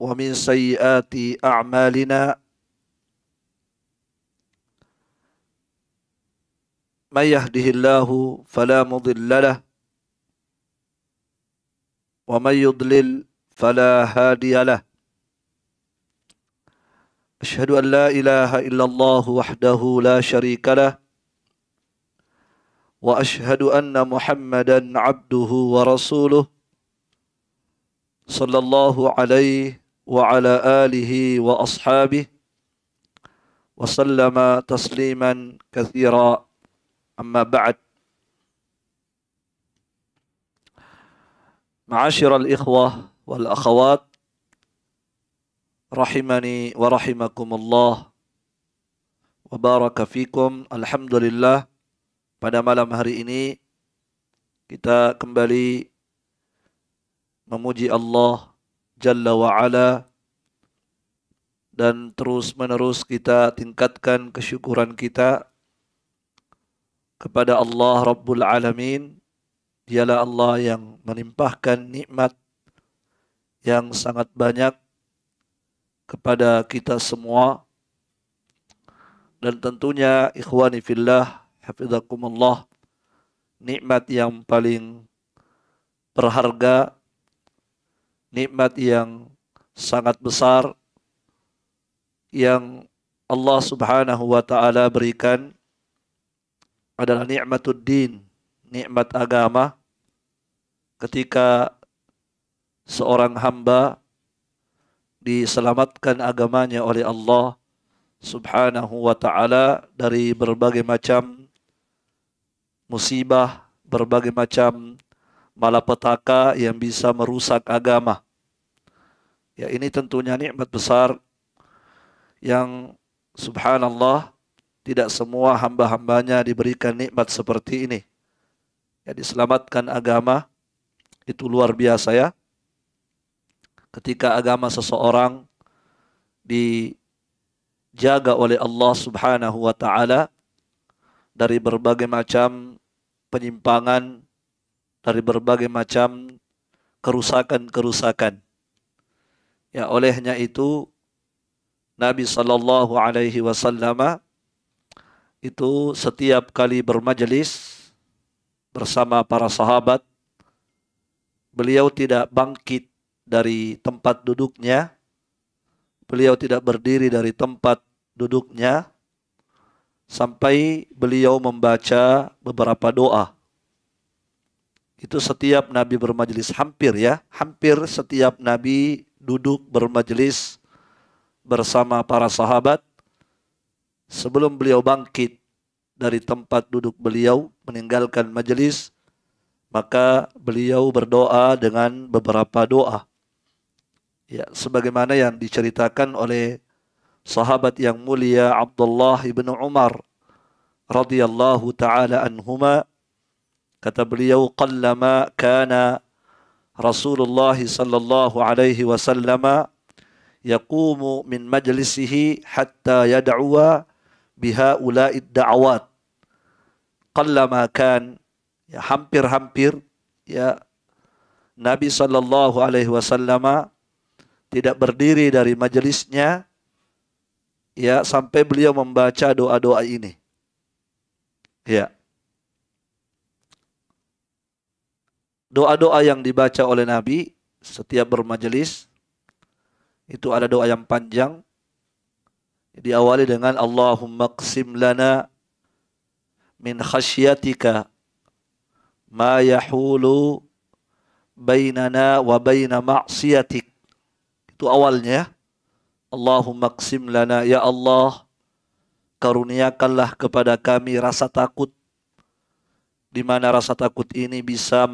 ومن سيئات أعمالنا من يهده الله فلا مضل له ومن يضلل فلا هادي له أشهد أن لا إله إلا الله وحده لا شريك له وأشهد أن محمدا عبده ورسوله صلى الله عليه وعلى آله وأصحابه وسلم تسليما كثيرا أما بعد معاشر الإخوة والأخوات رحمني ورحمكم الله وبارك فيكم الحمد لله pada malam hari ini kita kembali memuji Allah Jalla wa'ala dan terus menerus kita tingkatkan kesyukuran kita kepada Allah Rabbul Alamin dialah Allah yang melimpahkan nikmat yang sangat banyak kepada kita semua dan tentunya ikhwani fillah hafizakumullah nikmat yang paling berharga nikmat yang sangat besar yang Allah Subhanahu wa taala berikan adalah nikmatud din, nikmat agama ketika seorang hamba diselamatkan agamanya oleh Allah Subhanahu wa taala dari berbagai macam musibah, berbagai macam malapetaka yang bisa merusak agama. Ya ini tentunya nikmat besar yang subhanallah tidak semua hamba-hambanya diberikan nikmat seperti ini. Ya diselamatkan agama itu luar biasa ya. Ketika agama seseorang dijaga oleh Allah Subhanahu wa taala dari berbagai macam penyimpangan dari berbagai macam kerusakan-kerusakan. Ya, olehnya itu Nabi sallallahu alaihi wasallam itu setiap kali bermajelis bersama para sahabat beliau tidak bangkit dari tempat duduknya beliau tidak berdiri dari tempat duduknya sampai beliau membaca beberapa doa itu setiap nabi bermajelis hampir ya, hampir setiap nabi duduk bermajelis bersama para sahabat sebelum beliau bangkit dari tempat duduk beliau meninggalkan majelis maka beliau berdoa dengan beberapa doa ya sebagaimana yang diceritakan oleh sahabat yang mulia Abdullah ibnu Umar radhiyallahu taala anhuma Kata beliau, "Qallama kana Rasulullah sallallahu alaihi wasallam yaqumu min majlisihi hatta yad'uwa biha ulai da'awat." Qallama kan ya hampir-hampir ya Nabi sallallahu alaihi wasallam tidak berdiri dari majelisnya ya sampai beliau membaca doa-doa ini. Ya. doa-doa yang dibaca oleh Nabi setiap bermajelis itu ada doa yang panjang diawali dengan Allahumma qsim lana min khasyatika ma yahulu bainana wa baina ma'siyatik itu awalnya Allahumma qsim lana ya Allah karuniakanlah kepada kami rasa takut di mana rasa takut ini bisa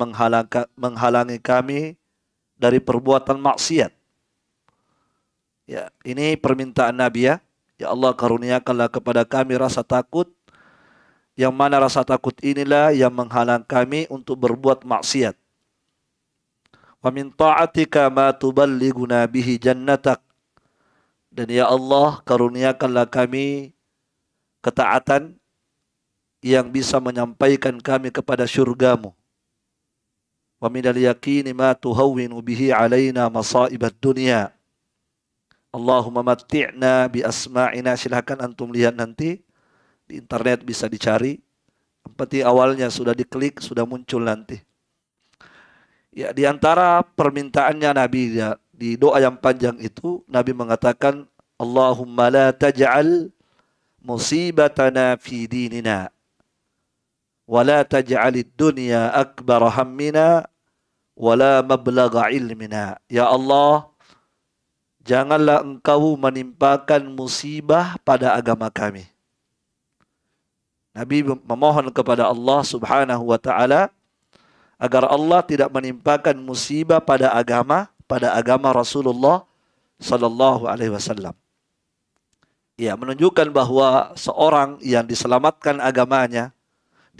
menghalangi kami dari perbuatan maksiat. Ya, ini permintaan Nabi ya. Ya Allah karuniakanlah kepada kami rasa takut yang mana rasa takut inilah yang menghalang kami untuk berbuat maksiat. Wa min ta'atika ma tuballighuna bihi jannatak. Dan ya Allah karuniakanlah kami ketaatan yang bisa menyampaikan kami kepada syurgamu. Wa minal yakini ma tuhawwinu bihi alaina masaibat dunia. Allahumma mati'na bi asma'ina. Silahkan antum lihat nanti. Di internet bisa dicari. Seperti awalnya sudah diklik, sudah muncul nanti. Ya, di antara permintaannya Nabi ya, di doa yang panjang itu Nabi mengatakan Allahumma la taj'al musibatana fi dinina ولا تجعل الدنيا أكبر همنا ولا مبلغ علمنا يا الله janganlah engkau menimpakan musibah pada agama kami Nabi memohon kepada Allah Subhanahu wa taala agar Allah tidak menimpakan musibah pada agama pada agama Rasulullah sallallahu alaihi wasallam. Ya, menunjukkan bahwa seorang yang diselamatkan agamanya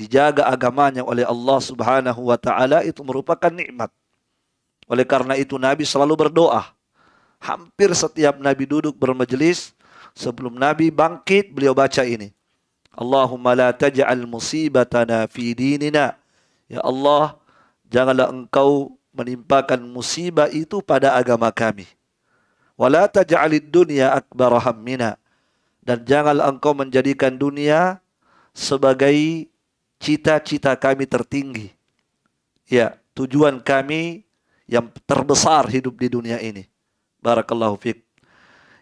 dijaga agamanya oleh Allah Subhanahu wa taala itu merupakan nikmat. Oleh karena itu Nabi selalu berdoa. Hampir setiap Nabi duduk bermajelis sebelum Nabi bangkit beliau baca ini. Allahumma la taj'al musibatana fi dinina. Ya Allah, janganlah engkau menimpakan musibah itu pada agama kami. Wala taj'alid dunya akbar hammina. Dan janganlah engkau menjadikan dunia sebagai cita-cita kami tertinggi. Ya, tujuan kami yang terbesar hidup di dunia ini. Barakallahu fiq.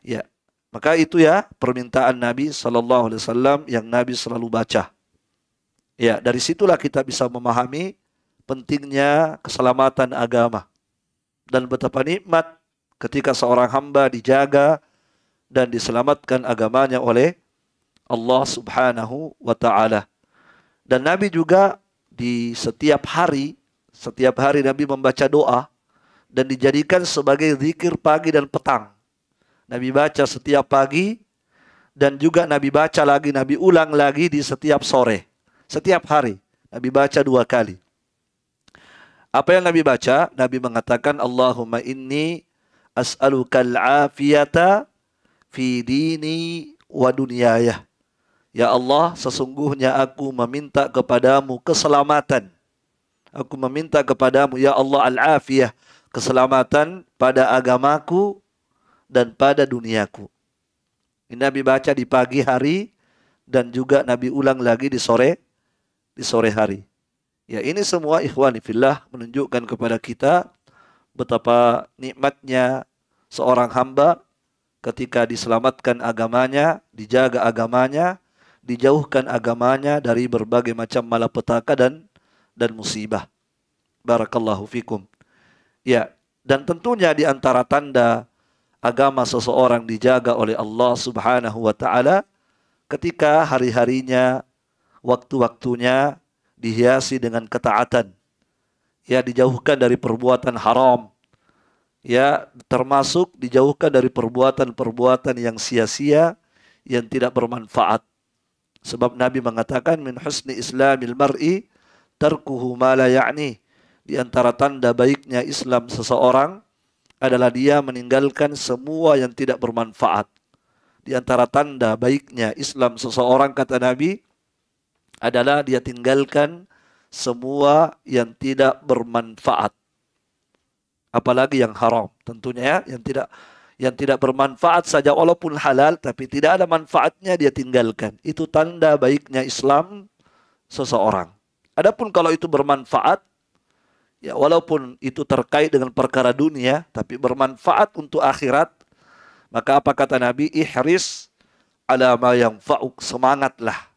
Ya, maka itu ya permintaan Nabi saw Alaihi Wasallam yang Nabi selalu baca. Ya, dari situlah kita bisa memahami pentingnya keselamatan agama dan betapa nikmat ketika seorang hamba dijaga dan diselamatkan agamanya oleh Allah Subhanahu wa taala. Dan Nabi juga di setiap hari, setiap hari Nabi membaca doa dan dijadikan sebagai zikir pagi dan petang. Nabi baca setiap pagi dan juga Nabi baca lagi, Nabi ulang lagi di setiap sore. Setiap hari Nabi baca dua kali. Apa yang Nabi baca? Nabi mengatakan Allahumma inni as'alukal afiyata fi dini wa dunyaya Ya Allah, sesungguhnya aku meminta kepadamu keselamatan. Aku meminta kepadamu, Ya Allah al-afiyah, keselamatan pada agamaku dan pada duniaku. Ini Nabi baca di pagi hari dan juga Nabi ulang lagi di sore di sore hari. Ya ini semua ikhwani fillah menunjukkan kepada kita betapa nikmatnya seorang hamba ketika diselamatkan agamanya, dijaga agamanya, dijauhkan agamanya dari berbagai macam malapetaka dan dan musibah. Barakallahu fikum. Ya, dan tentunya di antara tanda agama seseorang dijaga oleh Allah Subhanahu wa taala ketika hari-harinya, waktu-waktunya dihiasi dengan ketaatan. Ya, dijauhkan dari perbuatan haram. Ya, termasuk dijauhkan dari perbuatan-perbuatan yang sia-sia yang tidak bermanfaat Sebab Nabi mengatakan min husni islamil mar'i tarkuhu ma la ya'ni. Di antara tanda baiknya Islam seseorang adalah dia meninggalkan semua yang tidak bermanfaat. Di antara tanda baiknya Islam seseorang kata Nabi adalah dia tinggalkan semua yang tidak bermanfaat. Apalagi yang haram tentunya ya, yang tidak yang tidak bermanfaat saja walaupun halal tapi tidak ada manfaatnya dia tinggalkan. Itu tanda baiknya Islam seseorang. Adapun kalau itu bermanfaat ya walaupun itu terkait dengan perkara dunia tapi bermanfaat untuk akhirat maka apa kata Nabi ihris ala ma yang fauk semangatlah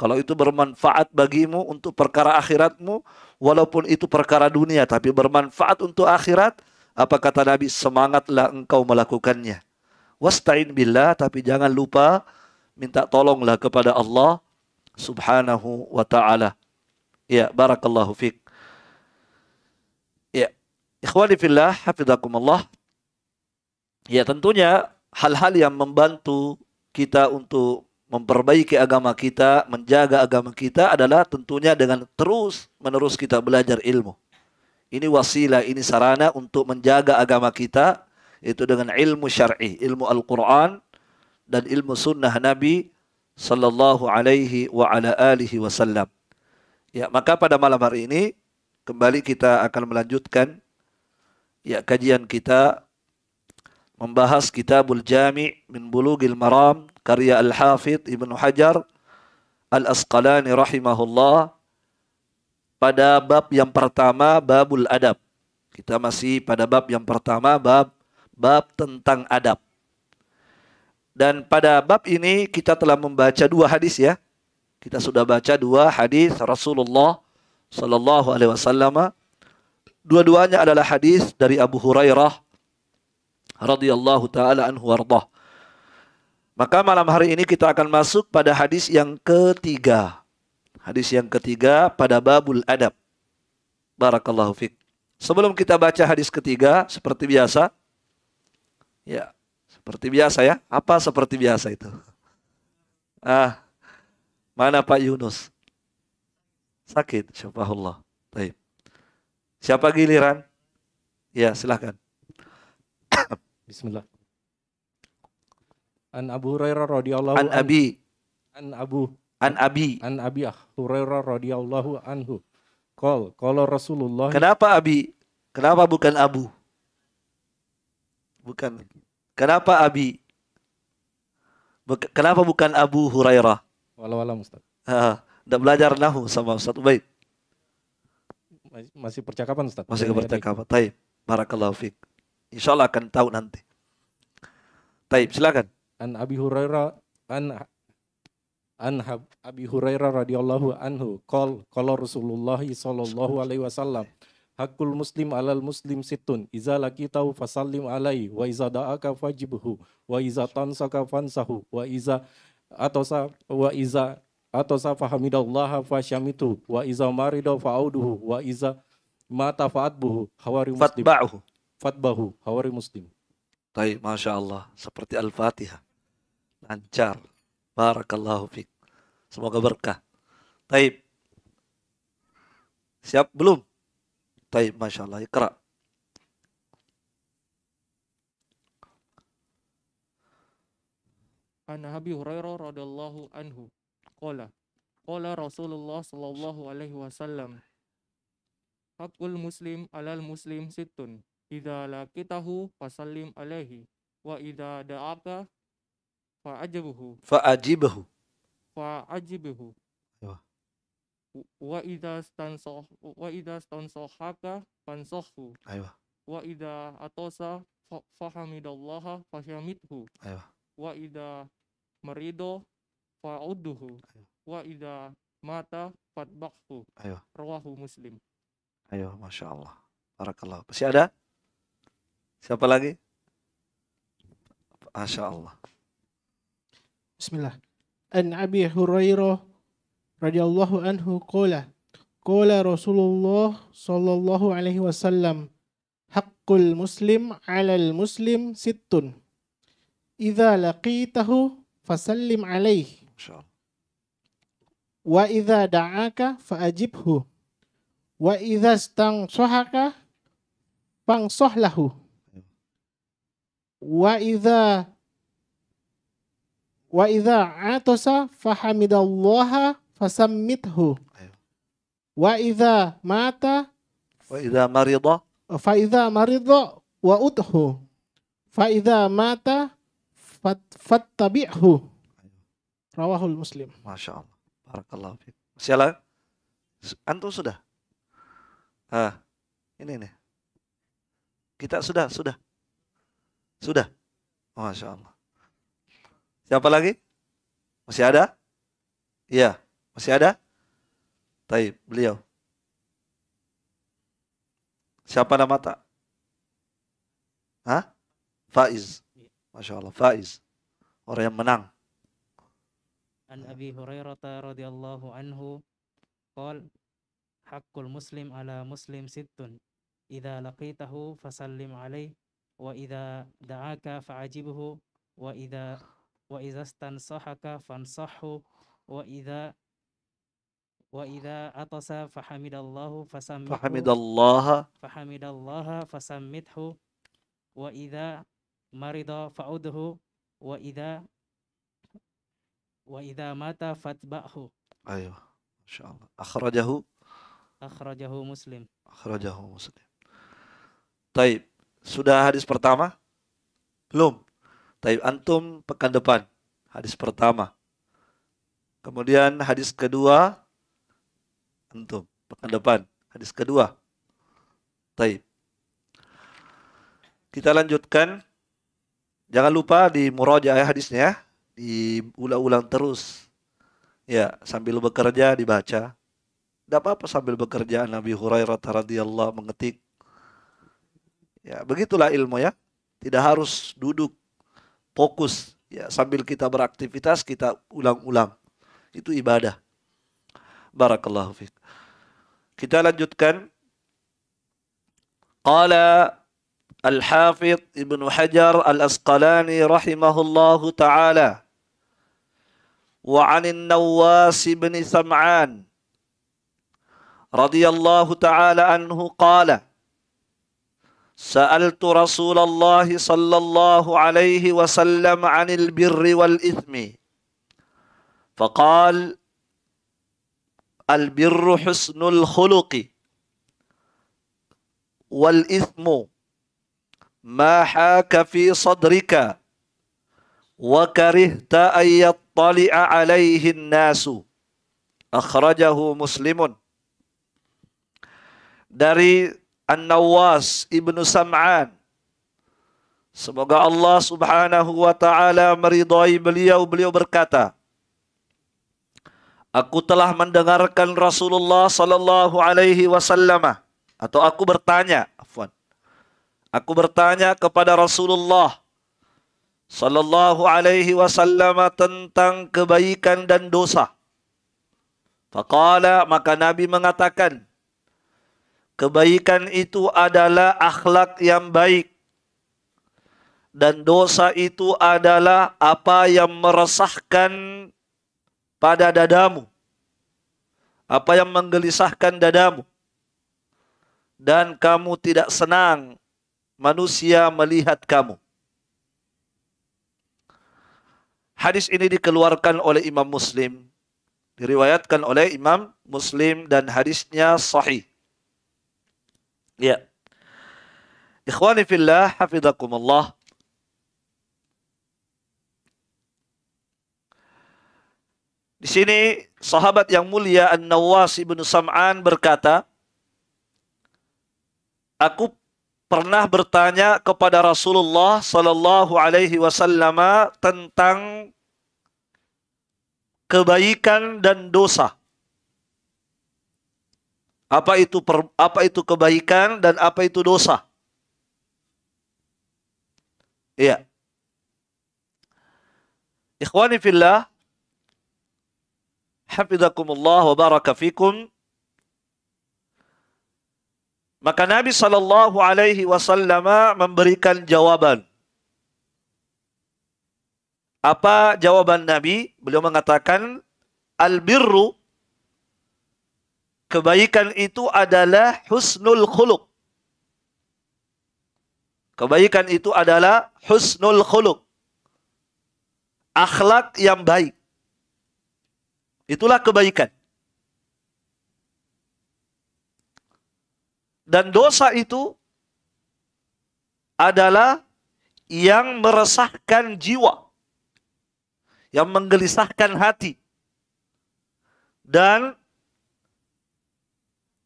kalau itu bermanfaat bagimu untuk perkara akhiratmu walaupun itu perkara dunia tapi bermanfaat untuk akhirat apa kata Nabi? Semangatlah engkau melakukannya. Wasta'in billah, tapi jangan lupa minta tolonglah kepada Allah subhanahu wa ta'ala. Ya, barakallahu fiqh. Ya, ikhwani fillah, Ya, tentunya hal-hal yang membantu kita untuk memperbaiki agama kita, menjaga agama kita adalah tentunya dengan terus menerus kita belajar ilmu. Ini wasilah, ini sarana untuk menjaga agama kita itu dengan ilmu syar'i, ilmu Al-Qur'an dan ilmu sunnah Nabi sallallahu alaihi wa ala alihi wasallam. Ya, maka pada malam hari ini kembali kita akan melanjutkan ya kajian kita membahas Kitabul Jami' min Bulughil Maram karya Al-Hafidh Ibnu Hajar Al-Asqalani rahimahullah pada bab yang pertama babul adab. Kita masih pada bab yang pertama bab bab tentang adab. Dan pada bab ini kita telah membaca dua hadis ya. Kita sudah baca dua hadis Rasulullah Shallallahu Alaihi Wasallam. Dua-duanya adalah hadis dari Abu Hurairah radhiyallahu taala anhu Maka malam hari ini kita akan masuk pada hadis yang ketiga. Hadis yang ketiga pada babul adab. Barakallahu fiqh. Sebelum kita baca hadis ketiga seperti biasa. Ya, seperti biasa ya. Apa seperti biasa itu? Ah, mana Pak Yunus? Sakit, syafahullah. Baik. Siapa giliran? Ya, silahkan. Bismillah. An Abu Hurairah radhiyallahu an Abi an Abu An Abi. An Abi ah Hurairah radhiyallahu anhu. Kol, kalau Rasulullah. Kenapa Abi? Kenapa bukan Abu? Bukan. Kenapa Abi? kenapa bukan Abu Hurairah? Walau walau Ustaz. Ah, belajar nahu sama Ustaz Ubaid. Masih percakapan Ustaz. Masih percakapan. Taib. Barakallahu fiik. Insyaallah akan tahu nanti. Taib, silakan. An Abi Hurairah an an Abi Hurairah radhiyallahu anhu qol qala Rasulullah sallallahu alaihi wasallam hakul muslim alal muslim situn iza laqitahu fasallim alai wa iza da'aka fajibhu wa iza tansaka fansahu wa iza atau sa wa iza atau sa fasyamitu wa iza marida fa'uduhu wa iza mata fa'atbuhu hawari muslim fatbahu fatbahu hawari muslim Baik, Masya Allah. Seperti Al-Fatihah. Lancar. Barakallahu fiqh. Semoga berkah. Taib. Siap belum? Taib, masya Allah. Ikra. An Abi Hurairah radhiyallahu anhu qala qala Rasulullah sallallahu alaihi wasallam Hakul muslim alal muslim situn idza laqitahu fasallim alaihi wa idza da'aka Faajibuhu. Faajibuhu fa'ajibhu Ayuh. wa idza stansah wa idza haka pansohu, Ayuh. wa idza atosa fahamidallaha fahamidhu Ayuh. wa idza marido fa'udduhu wa idza mata fatbakhu Ayuh. rawahu muslim ayo masya Allah barakallah masih ada siapa lagi Masya Allah. Bismillah. عن أبي هريرة رضي الله عنه قال قال رسول الله صلى الله عليه وسلم حق المسلم على المسلم ست إذا لقيته فسلم عليه وإذا دعاك فأجبه وإذا استنصحك فانصح له أيوه. وإذا Wa idza atosa fahamidallaha fasammithu. Wa idza mata wa idza marida fa idza marida wa udhu. Fa idza mata fattabi'hu. Rawahul Muslim. Masya Allah. Barakallahu fiik. Siala antum sudah? Ah, ini nih. Kita sudah, sudah. Sudah. Masya Allah. Siapa lagi? Masih ada? Iya, masih ada? Tapi beliau. Siapa nama tak? Hah? Faiz. Masya Allah, Faiz. Orang yang menang. An Abi Hurairah radhiyallahu anhu qol haqqul muslim ala muslim sittun idza laqitahu fasallim alaih wa idza da'aka fa'ajibhu wa idza wa idza stansahaka fansahu wa idza wa idza atasa fahamidallahu fasammithu fahamidallaha fahamidallaha fasammithu wa idza marida fa'udhu wa idza wa idza mata fatba'hu ayo insyaallah akhrajahu akhrajahu muslim akhrajahu muslim Taib. Sudah hadis pertama? Belum. Taib antum pekan depan. Hadis pertama. Kemudian hadis kedua antum pekan depan. Hadis kedua. Taib. Kita lanjutkan. Jangan lupa di murajaah hadisnya ya. diulang-ulang terus. Ya, sambil bekerja dibaca. Tidak apa-apa sambil bekerja Nabi Hurairah radhiyallahu mengetik. Ya, begitulah ilmu ya. Tidak harus duduk fokus ya sambil kita beraktivitas kita ulang-ulang itu ibadah barakallahu fiik kita lanjutkan qala Al-Hafidh ibnu Hajar Al-Asqalani rahimahullahu ta'ala wa an Nawas ibn Sam'an radhiyallahu ta'ala anhu qala سألت رسول الله صلى الله عليه وسلم عن البر والإثم فقال البر حسن الخلق والإثم ما حاك في صدرك وكرهت أن يطلع عليه الناس أخرجه مسلم dari An-Nawas ibnu Sam'an. Semoga Allah subhanahu wa ta'ala meridai beliau. Beliau berkata, Aku telah mendengarkan Rasulullah sallallahu alaihi wasallam atau aku bertanya, afwan. Aku bertanya kepada Rasulullah sallallahu alaihi wasallam tentang kebaikan dan dosa. Faqala maka Nabi mengatakan, Kebaikan itu adalah akhlak yang baik. Dan dosa itu adalah apa yang meresahkan pada dadamu. Apa yang menggelisahkan dadamu. Dan kamu tidak senang manusia melihat kamu. Hadis ini dikeluarkan oleh Imam Muslim. Diriwayatkan oleh Imam Muslim dan hadisnya sahih. Ya. Ikhwani fillah, hafizakumullah. Di sini sahabat yang mulia An-Nawas bin Sam'an berkata, Aku pernah bertanya kepada Rasulullah sallallahu alaihi wasallam tentang kebaikan dan dosa. Apa itu per, apa itu kebaikan dan apa itu dosa? Iya. Ikhwani fillah, hafizakumullah wa baraka fikum. Maka Nabi sallallahu alaihi wasallam memberikan jawaban. Apa jawaban Nabi? Beliau mengatakan al-birru Kebaikan itu adalah husnul khuluk. Kebaikan itu adalah husnul khuluk. Akhlak yang baik. Itulah kebaikan. Dan dosa itu adalah yang meresahkan jiwa. Yang menggelisahkan hati. Dan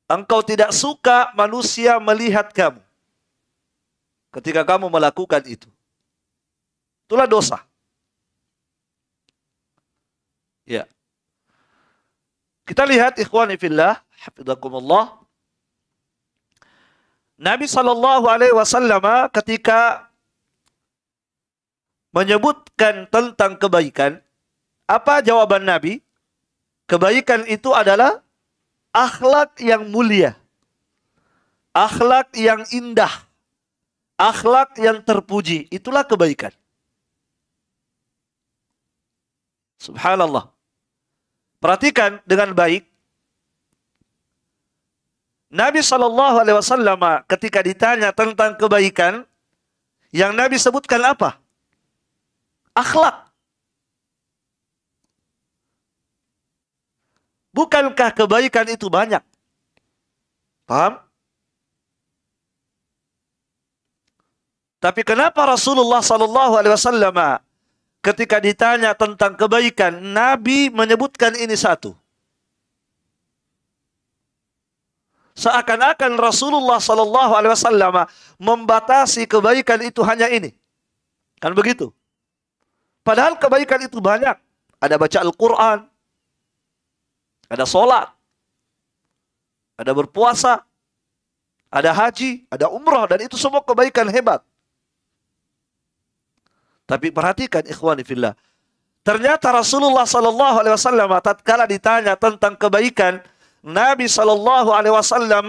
Engkau tidak suka manusia melihat kamu. Ketika kamu melakukan itu. Itulah dosa. Ya. Kita lihat ikhwani fillah, hafizakumullah. Nabi sallallahu alaihi wasallam ketika menyebutkan tentang kebaikan, apa jawaban Nabi? Kebaikan itu adalah akhlak yang mulia, akhlak yang indah, akhlak yang terpuji. Itulah kebaikan. Subhanallah. Perhatikan dengan baik. Nabi Shallallahu Alaihi Wasallam ketika ditanya tentang kebaikan, yang Nabi sebutkan apa? Akhlak. Bukankah kebaikan itu banyak? Paham? Tapi kenapa Rasulullah Sallallahu Alaihi Wasallam ah, ketika ditanya tentang kebaikan, Nabi menyebutkan ini satu. Seakan-akan Rasulullah Sallallahu Alaihi Wasallam ah, membatasi kebaikan itu hanya ini, kan begitu? Padahal kebaikan itu banyak. Ada baca Al-Quran, ada sholat. Ada berpuasa. Ada haji. Ada umroh, Dan itu semua kebaikan hebat. Tapi perhatikan ikhwani fillah. Ternyata Rasulullah Sallallahu Alaihi Wasallam tatkala ditanya tentang kebaikan, Nabi Sallallahu Alaihi Wasallam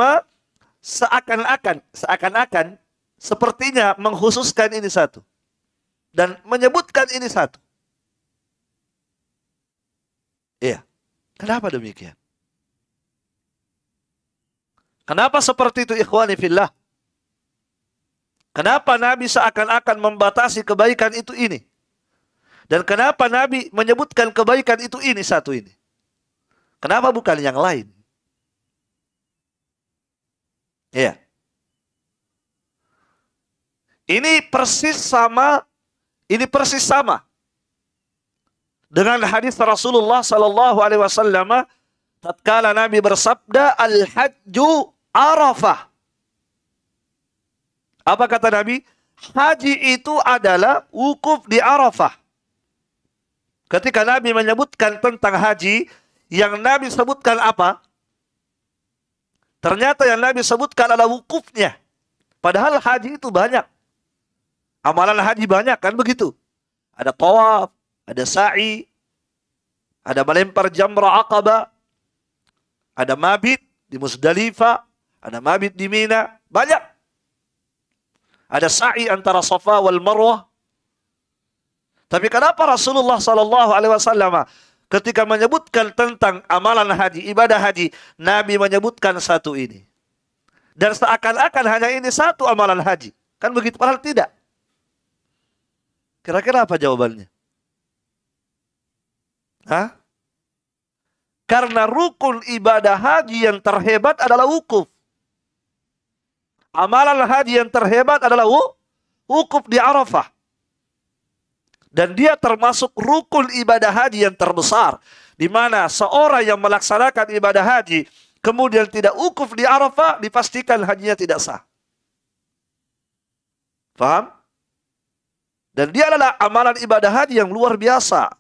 seakan-akan, seakan-akan, sepertinya menghususkan ini satu dan menyebutkan ini satu. Iya. Kenapa demikian? Kenapa seperti itu ikhwani fillah? Kenapa Nabi seakan-akan membatasi kebaikan itu ini? Dan kenapa Nabi menyebutkan kebaikan itu ini satu ini? Kenapa bukan yang lain? Iya. Ini persis sama ini persis sama dengan hadis Rasulullah sallallahu alaihi wasallam tatkala Nabi bersabda al-hajju Arafah. Apa kata Nabi? Haji itu adalah wukuf di Arafah. Ketika Nabi menyebutkan tentang haji, yang Nabi sebutkan apa? Ternyata yang Nabi sebutkan adalah wukufnya. Padahal haji itu banyak. Amalan haji banyak kan begitu. Ada tawaf, ada sa'i, ada melempar jamrah akaba, ada mabit di Musdalifah, ada mabit di Mina, banyak. Ada sa'i antara Safa wal Marwah. Tapi kenapa Rasulullah sallallahu alaihi wasallam ketika menyebutkan tentang amalan haji, ibadah haji, Nabi menyebutkan satu ini. Dan seakan-akan hanya ini satu amalan haji. Kan begitu padahal tidak. Kira-kira apa jawabannya? Hah? Karena rukun ibadah haji yang terhebat adalah wukuf. Amalan haji yang terhebat adalah wukuf di Arafah. Dan dia termasuk rukun ibadah haji yang terbesar. Di mana seorang yang melaksanakan ibadah haji kemudian tidak wukuf di Arafah, dipastikan hajinya tidak sah. Faham? Dan dia adalah amalan ibadah haji yang luar biasa.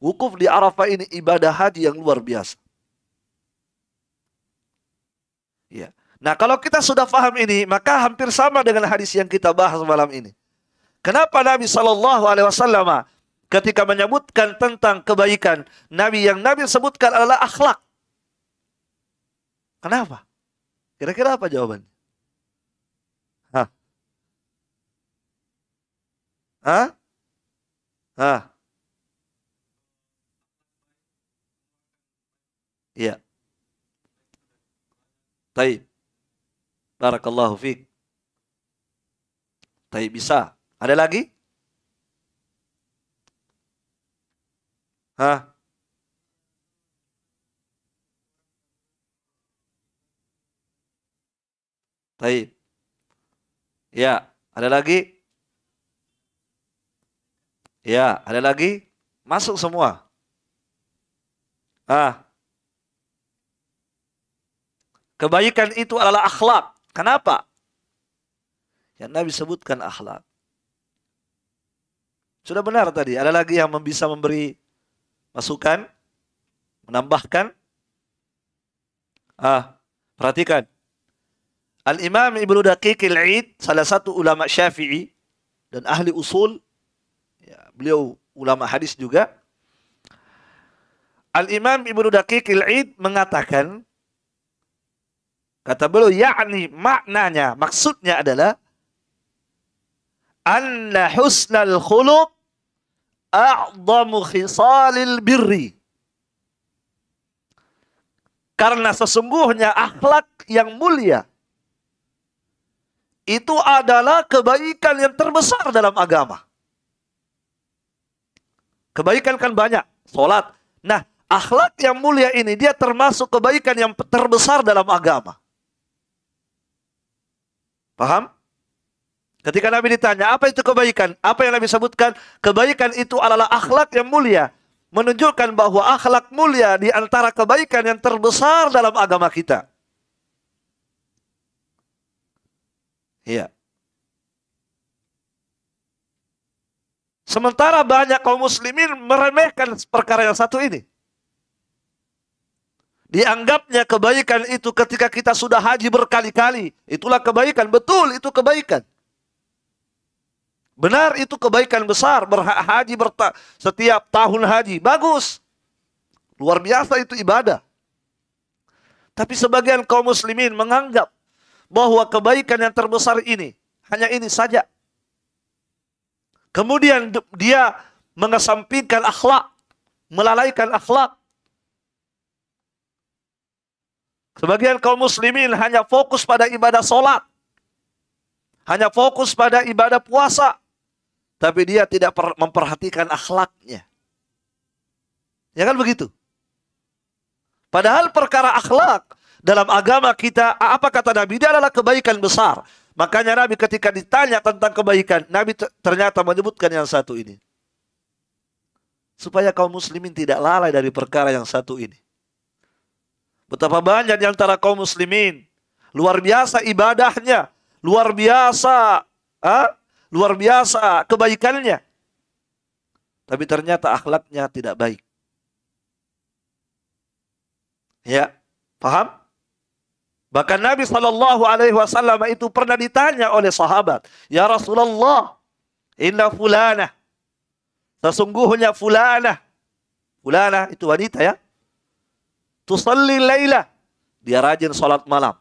Wukuf di Arafah ini ibadah haji yang luar biasa. Ya. Nah, kalau kita sudah paham ini, maka hampir sama dengan hadis yang kita bahas malam ini. Kenapa Nabi Shallallahu Alaihi Wasallam ketika menyebutkan tentang kebaikan Nabi yang Nabi sebutkan adalah akhlak? Kenapa? Kira-kira apa jawabannya? Hah? Hah? Hah? Iya. Taib. Barakallahu fiik. Taib bisa. Ada lagi? Hah? Taib. Ya, ada lagi? Ya, ada lagi? Masuk semua. Ah. Kebaikan itu adalah akhlak. Kenapa? Yang Nabi sebutkan akhlak. Sudah benar tadi. Ada lagi yang bisa memberi masukan, menambahkan. Ah, perhatikan. Al-Imam Ibnu Daqiq Al-Aid, salah satu ulama Syafi'i dan ahli usul, ya, beliau ulama hadis juga. Al-Imam Ibnu Daqiq Al-Aid mengatakan Kata beliau, yakni maknanya, maksudnya adalah anna husnal khuluq a'zamu khisalil birri. Karena sesungguhnya akhlak yang mulia itu adalah kebaikan yang terbesar dalam agama. Kebaikan kan banyak, solat. Nah, akhlak yang mulia ini dia termasuk kebaikan yang terbesar dalam agama. Paham? Ketika Nabi ditanya, apa itu kebaikan? Apa yang Nabi sebutkan? Kebaikan itu adalah akhlak yang mulia. Menunjukkan bahwa akhlak mulia di antara kebaikan yang terbesar dalam agama kita. Iya. Sementara banyak kaum muslimin meremehkan perkara yang satu ini. Dianggapnya kebaikan itu ketika kita sudah haji berkali-kali. Itulah kebaikan. Betul itu kebaikan. Benar itu kebaikan besar. Berhaji berta setiap tahun haji. Bagus. Luar biasa itu ibadah. Tapi sebagian kaum muslimin menganggap bahwa kebaikan yang terbesar ini hanya ini saja. Kemudian dia mengesampingkan akhlak, melalaikan akhlak. Sebagian kaum muslimin hanya fokus pada ibadah sholat. Hanya fokus pada ibadah puasa. Tapi dia tidak memperhatikan akhlaknya. Ya kan begitu? Padahal perkara akhlak dalam agama kita, apa kata Nabi? Dia adalah kebaikan besar. Makanya Nabi ketika ditanya tentang kebaikan, Nabi ternyata menyebutkan yang satu ini. Supaya kaum muslimin tidak lalai dari perkara yang satu ini. Betapa banyak di antara kaum muslimin. Luar biasa ibadahnya. Luar biasa. Ha? Luar biasa kebaikannya. Tapi ternyata akhlaknya tidak baik. Ya, paham? Bahkan Nabi Shallallahu Alaihi Wasallam itu pernah ditanya oleh sahabat, ya Rasulullah, inna fulana, sesungguhnya fulana, fulana itu wanita ya, Tusalli Laila. Dia rajin sholat malam.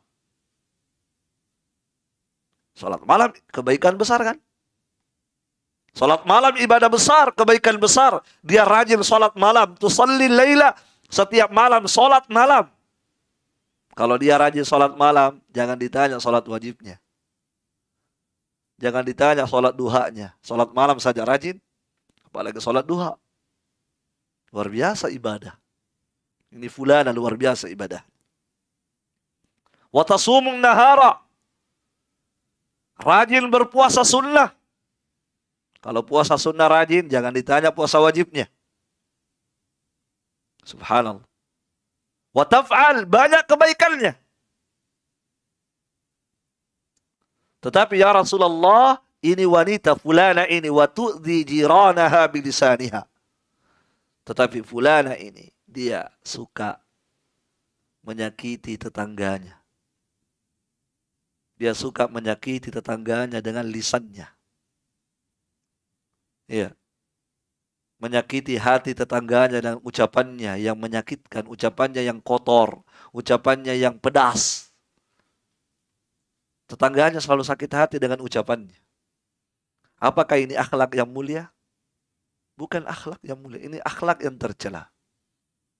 Sholat malam kebaikan besar kan? Sholat malam ibadah besar, kebaikan besar. Dia rajin sholat malam. Tusalli Laila. Setiap malam, sholat malam. Kalau dia rajin sholat malam, jangan ditanya sholat wajibnya. Jangan ditanya sholat duhanya. Sholat malam saja rajin, apalagi sholat duha. Luar biasa ibadah. Ini fulana luar biasa ibadah. Watasumun nahara. Rajin berpuasa sunnah. Kalau puasa sunnah rajin, jangan ditanya puasa wajibnya. Subhanallah. Wataf'al, banyak kebaikannya. Tetapi ya Rasulullah, ini wanita fulana ini watu'zi jiranaha bilisaniha. Tetapi fulana ini dia suka menyakiti tetangganya. Dia suka menyakiti tetangganya dengan lisannya. Iya. Menyakiti hati tetangganya dengan ucapannya yang menyakitkan, ucapannya yang kotor, ucapannya yang pedas. Tetangganya selalu sakit hati dengan ucapannya. Apakah ini akhlak yang mulia? Bukan akhlak yang mulia, ini akhlak yang tercela.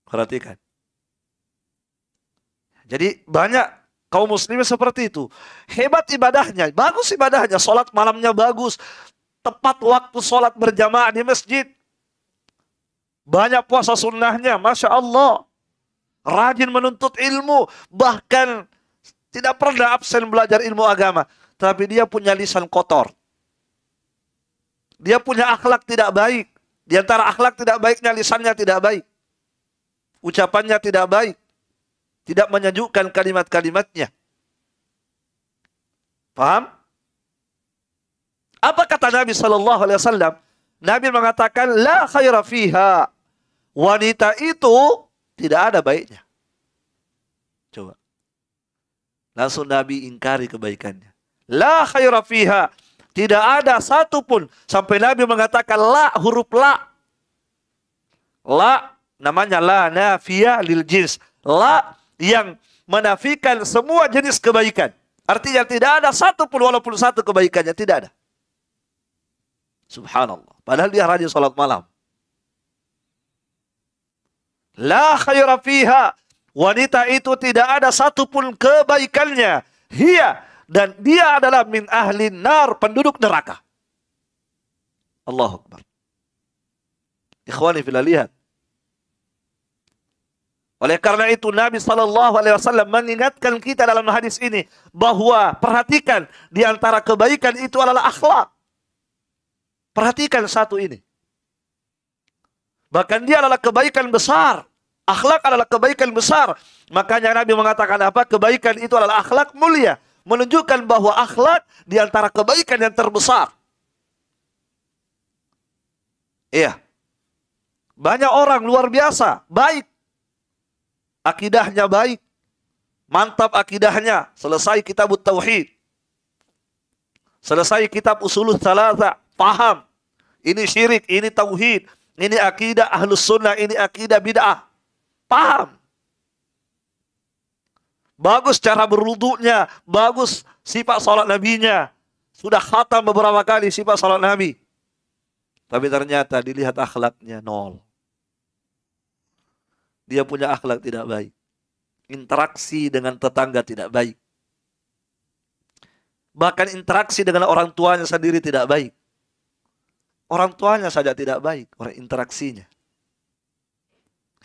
Perhatikan. Jadi banyak kaum muslimin seperti itu. Hebat ibadahnya, bagus ibadahnya, sholat malamnya bagus. Tepat waktu sholat berjamaah di masjid. Banyak puasa sunnahnya, Masya Allah. Rajin menuntut ilmu, bahkan tidak pernah absen belajar ilmu agama. Tapi dia punya lisan kotor. Dia punya akhlak tidak baik. Di antara akhlak tidak baiknya lisannya tidak baik ucapannya tidak baik, tidak menyejukkan kalimat-kalimatnya. Paham? Apa kata Nabi saw? Nabi mengatakan, la khaira fiha. Wanita itu tidak ada baiknya. Coba. Langsung Nabi ingkari kebaikannya. La khaira fiha. Tidak ada satupun. Sampai Nabi mengatakan la huruf la. La namanya la nafiyah lil jins. La yang menafikan semua jenis kebaikan. Artinya tidak ada satu pun walaupun satu kebaikannya tidak ada. Subhanallah. Padahal dia rajin sholat malam. La khaira fiha. Wanita itu tidak ada satupun kebaikannya. Hia. Dan dia adalah min ahli nar, penduduk neraka. Allah Akbar. Ikhwani fila lihat. Oleh karena itu Nabi Shallallahu Alaihi Wasallam mengingatkan kita dalam hadis ini bahwa perhatikan di antara kebaikan itu adalah akhlak. Perhatikan satu ini. Bahkan dia adalah kebaikan besar. Akhlak adalah kebaikan besar. Makanya Nabi mengatakan apa? Kebaikan itu adalah akhlak mulia. Menunjukkan bahwa akhlak di antara kebaikan yang terbesar. Iya. Banyak orang luar biasa, baik, akidahnya baik, mantap akidahnya, selesai kitab tauhid. Selesai kitab usulul salasa, paham. Ini syirik, ini tauhid, ini akidah ahlus sunnah, ini akidah bid'ah. Paham. Bagus cara berlututnya, bagus sifat salat nabinya. Sudah khatam beberapa kali sifat salat nabi. Tapi ternyata dilihat akhlaknya nol. Dia punya akhlak tidak baik. Interaksi dengan tetangga tidak baik. Bahkan interaksi dengan orang tuanya sendiri tidak baik. Orang tuanya saja tidak baik, orang interaksinya.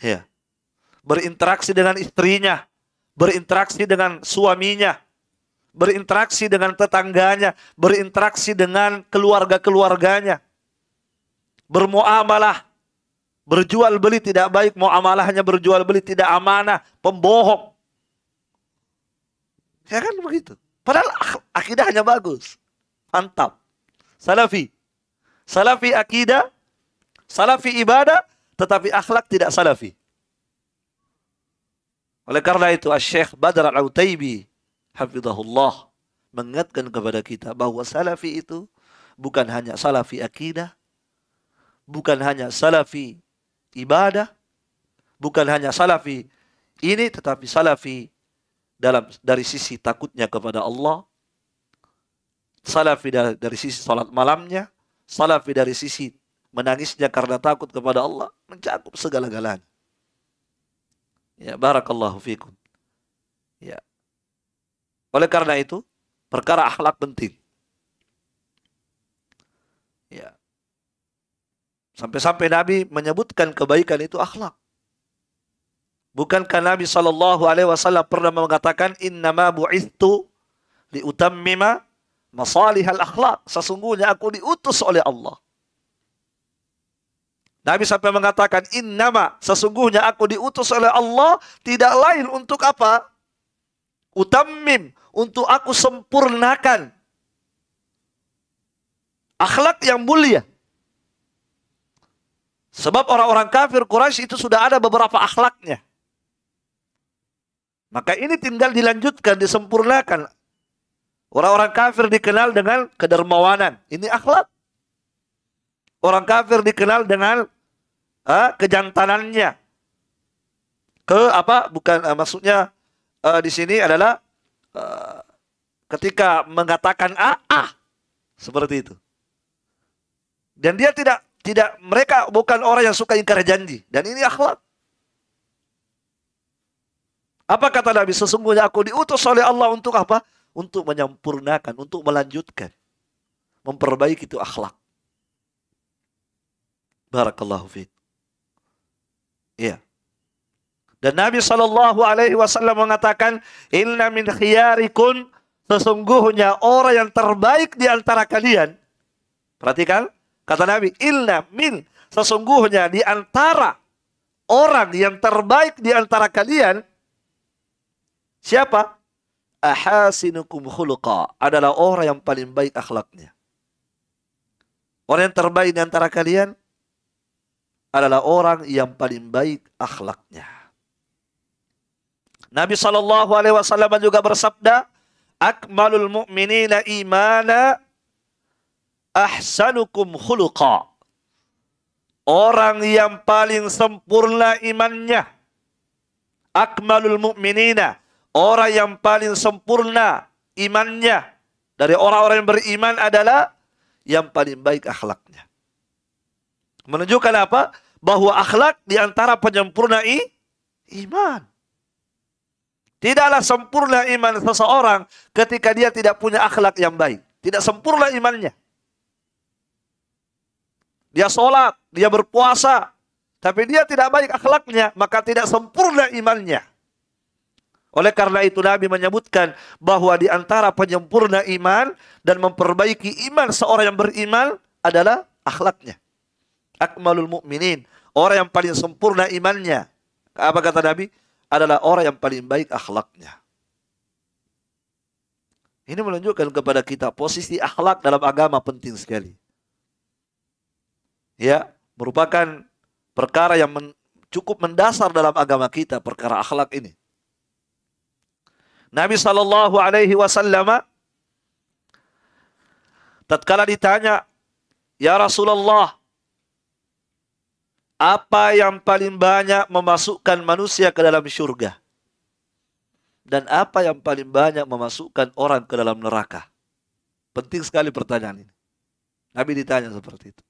Ya. Berinteraksi dengan istrinya, berinteraksi dengan suaminya, berinteraksi dengan tetangganya, berinteraksi dengan keluarga-keluarganya, bermuamalah berjual beli tidak baik, mau amalahnya berjual beli tidak amanah, pembohong. Ya kan begitu. Padahal akidahnya bagus. Mantap. Salafi. Salafi akidah, salafi ibadah, tetapi akhlak tidak salafi. Oleh karena itu, Syekh Badar Al-Utaibi, Hafizahullah, mengingatkan kepada kita bahwa salafi itu bukan hanya salafi akidah, bukan hanya salafi ibadah bukan hanya salafi ini tetapi salafi dalam dari sisi takutnya kepada Allah salafi dari, dari sisi salat malamnya salafi dari sisi menangisnya karena takut kepada Allah mencakup segala-galanya ya barakallahu fikum ya oleh karena itu perkara akhlak penting Sampai-sampai Nabi menyebutkan kebaikan itu akhlak. Bukankah Nabi Shallallahu Alaihi Wasallam pernah mengatakan innama bu'istu liutammima masalihal akhlak. Sesungguhnya aku diutus oleh Allah. Nabi sampai mengatakan innama sesungguhnya aku diutus oleh Allah tidak lain untuk apa? Utammim untuk aku sempurnakan akhlak yang mulia. Sebab orang-orang kafir Quraisy itu sudah ada beberapa akhlaknya. Maka ini tinggal dilanjutkan, disempurnakan. Orang-orang kafir dikenal dengan kedermawanan. Ini akhlak. Orang kafir dikenal dengan uh, eh, kejantanannya. Ke apa? Bukan uh, maksudnya uh, di sini adalah uh, ketika mengatakan ah ah, seperti itu. Dan dia tidak tidak mereka bukan orang yang suka ingkar janji dan ini akhlak. Apa kata Nabi? Sesungguhnya aku diutus oleh Allah untuk apa? Untuk menyempurnakan, untuk melanjutkan. Memperbaiki itu akhlak. Barakallahu fiik. Iya. Dan Nabi Shallallahu Alaihi Wasallam mengatakan, Inna min khiyarikun sesungguhnya orang yang terbaik di antara kalian. Perhatikan, Kata Nabi, ilna min sesungguhnya di antara orang yang terbaik di antara kalian siapa? Ahasinukum khuluqa adalah orang yang paling baik akhlaknya. Orang yang terbaik di antara kalian adalah orang yang paling baik akhlaknya. Nabi Shallallahu Alaihi Wasallam juga bersabda, "Akmalul mu'minina imana ahsanukum khuluqa. Orang yang paling sempurna imannya. Akmalul mu'minina. Orang yang paling sempurna imannya. Dari orang-orang yang beriman adalah yang paling baik akhlaknya. Menunjukkan apa? Bahwa akhlak diantara penyempurna i, iman. Tidaklah sempurna iman seseorang ketika dia tidak punya akhlak yang baik. Tidak sempurna imannya dia sholat, dia berpuasa, tapi dia tidak baik akhlaknya, maka tidak sempurna imannya. Oleh karena itu Nabi menyebutkan bahwa di antara penyempurna iman dan memperbaiki iman seorang yang beriman adalah akhlaknya. Akmalul mukminin, orang yang paling sempurna imannya. Apa kata Nabi? Adalah orang yang paling baik akhlaknya. Ini menunjukkan kepada kita posisi akhlak dalam agama penting sekali ya merupakan perkara yang men, cukup mendasar dalam agama kita perkara akhlak ini. Nabi Shallallahu Alaihi Wasallam tatkala ditanya, ya Rasulullah, apa yang paling banyak memasukkan manusia ke dalam surga? Dan apa yang paling banyak memasukkan orang ke dalam neraka? Penting sekali pertanyaan ini. Nabi ditanya seperti itu.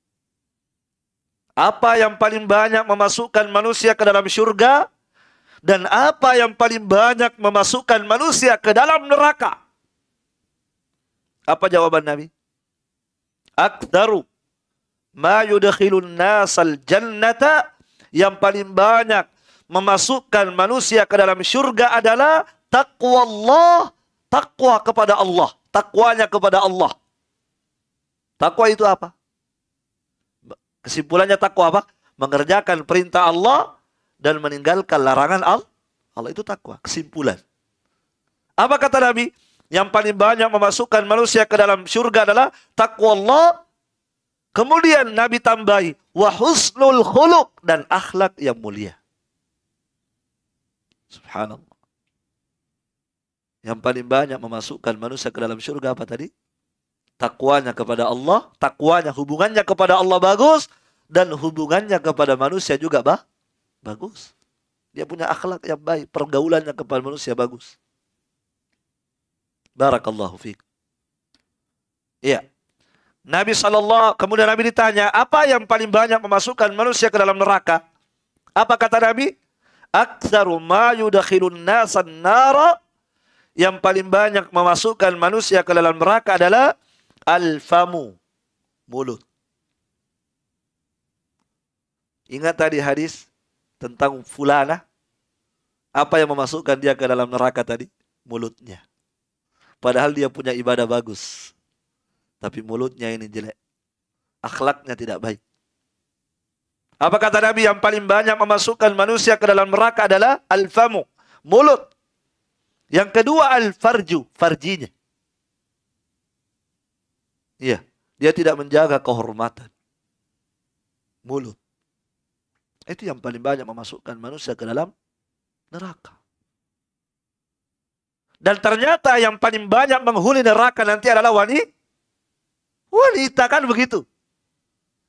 Apa yang paling banyak memasukkan manusia ke dalam syurga? Dan apa yang paling banyak memasukkan manusia ke dalam neraka? Apa jawaban Nabi? Aktaru ma yudkhilun nasal jannata yang paling banyak memasukkan manusia ke dalam syurga adalah takwa Allah, takwa kepada Allah, takwanya kepada Allah. Takwa itu apa? Kesimpulannya takwa apa? Mengerjakan perintah Allah dan meninggalkan larangan Allah. Allah itu takwa. Kesimpulan. Apa kata Nabi? Yang paling banyak memasukkan manusia ke dalam syurga adalah takwa Allah. Kemudian Nabi tambahi wahusnul khuluk dan akhlak yang mulia. Subhanallah. Yang paling banyak memasukkan manusia ke dalam syurga apa tadi? Takwanya kepada Allah, takwanya hubungannya kepada Allah bagus dan hubungannya kepada manusia juga bah bagus. Dia punya akhlak yang baik, pergaulannya kepada manusia bagus. Barakallahu fiik. Iya. Nabi sallallahu kemudian Nabi ditanya, apa yang paling banyak memasukkan manusia ke dalam neraka? Apa kata Nabi? Aktsaru ma yudkhilun nasan nara yang paling banyak memasukkan manusia ke dalam neraka adalah Al-famu. Mulut. Ingat tadi hadis tentang fulana? Apa yang memasukkan dia ke dalam neraka tadi? Mulutnya. Padahal dia punya ibadah bagus. Tapi mulutnya ini jelek. Akhlaknya tidak baik. Apa kata Nabi yang paling banyak memasukkan manusia ke dalam neraka adalah al-famu, mulut. Yang kedua al-farju, farjinya. Iya, dia tidak menjaga kehormatan. Mulut. Itu yang paling banyak memasukkan manusia ke dalam neraka. Dan ternyata yang paling banyak menghuni neraka nanti adalah wanita. Wanita kan begitu.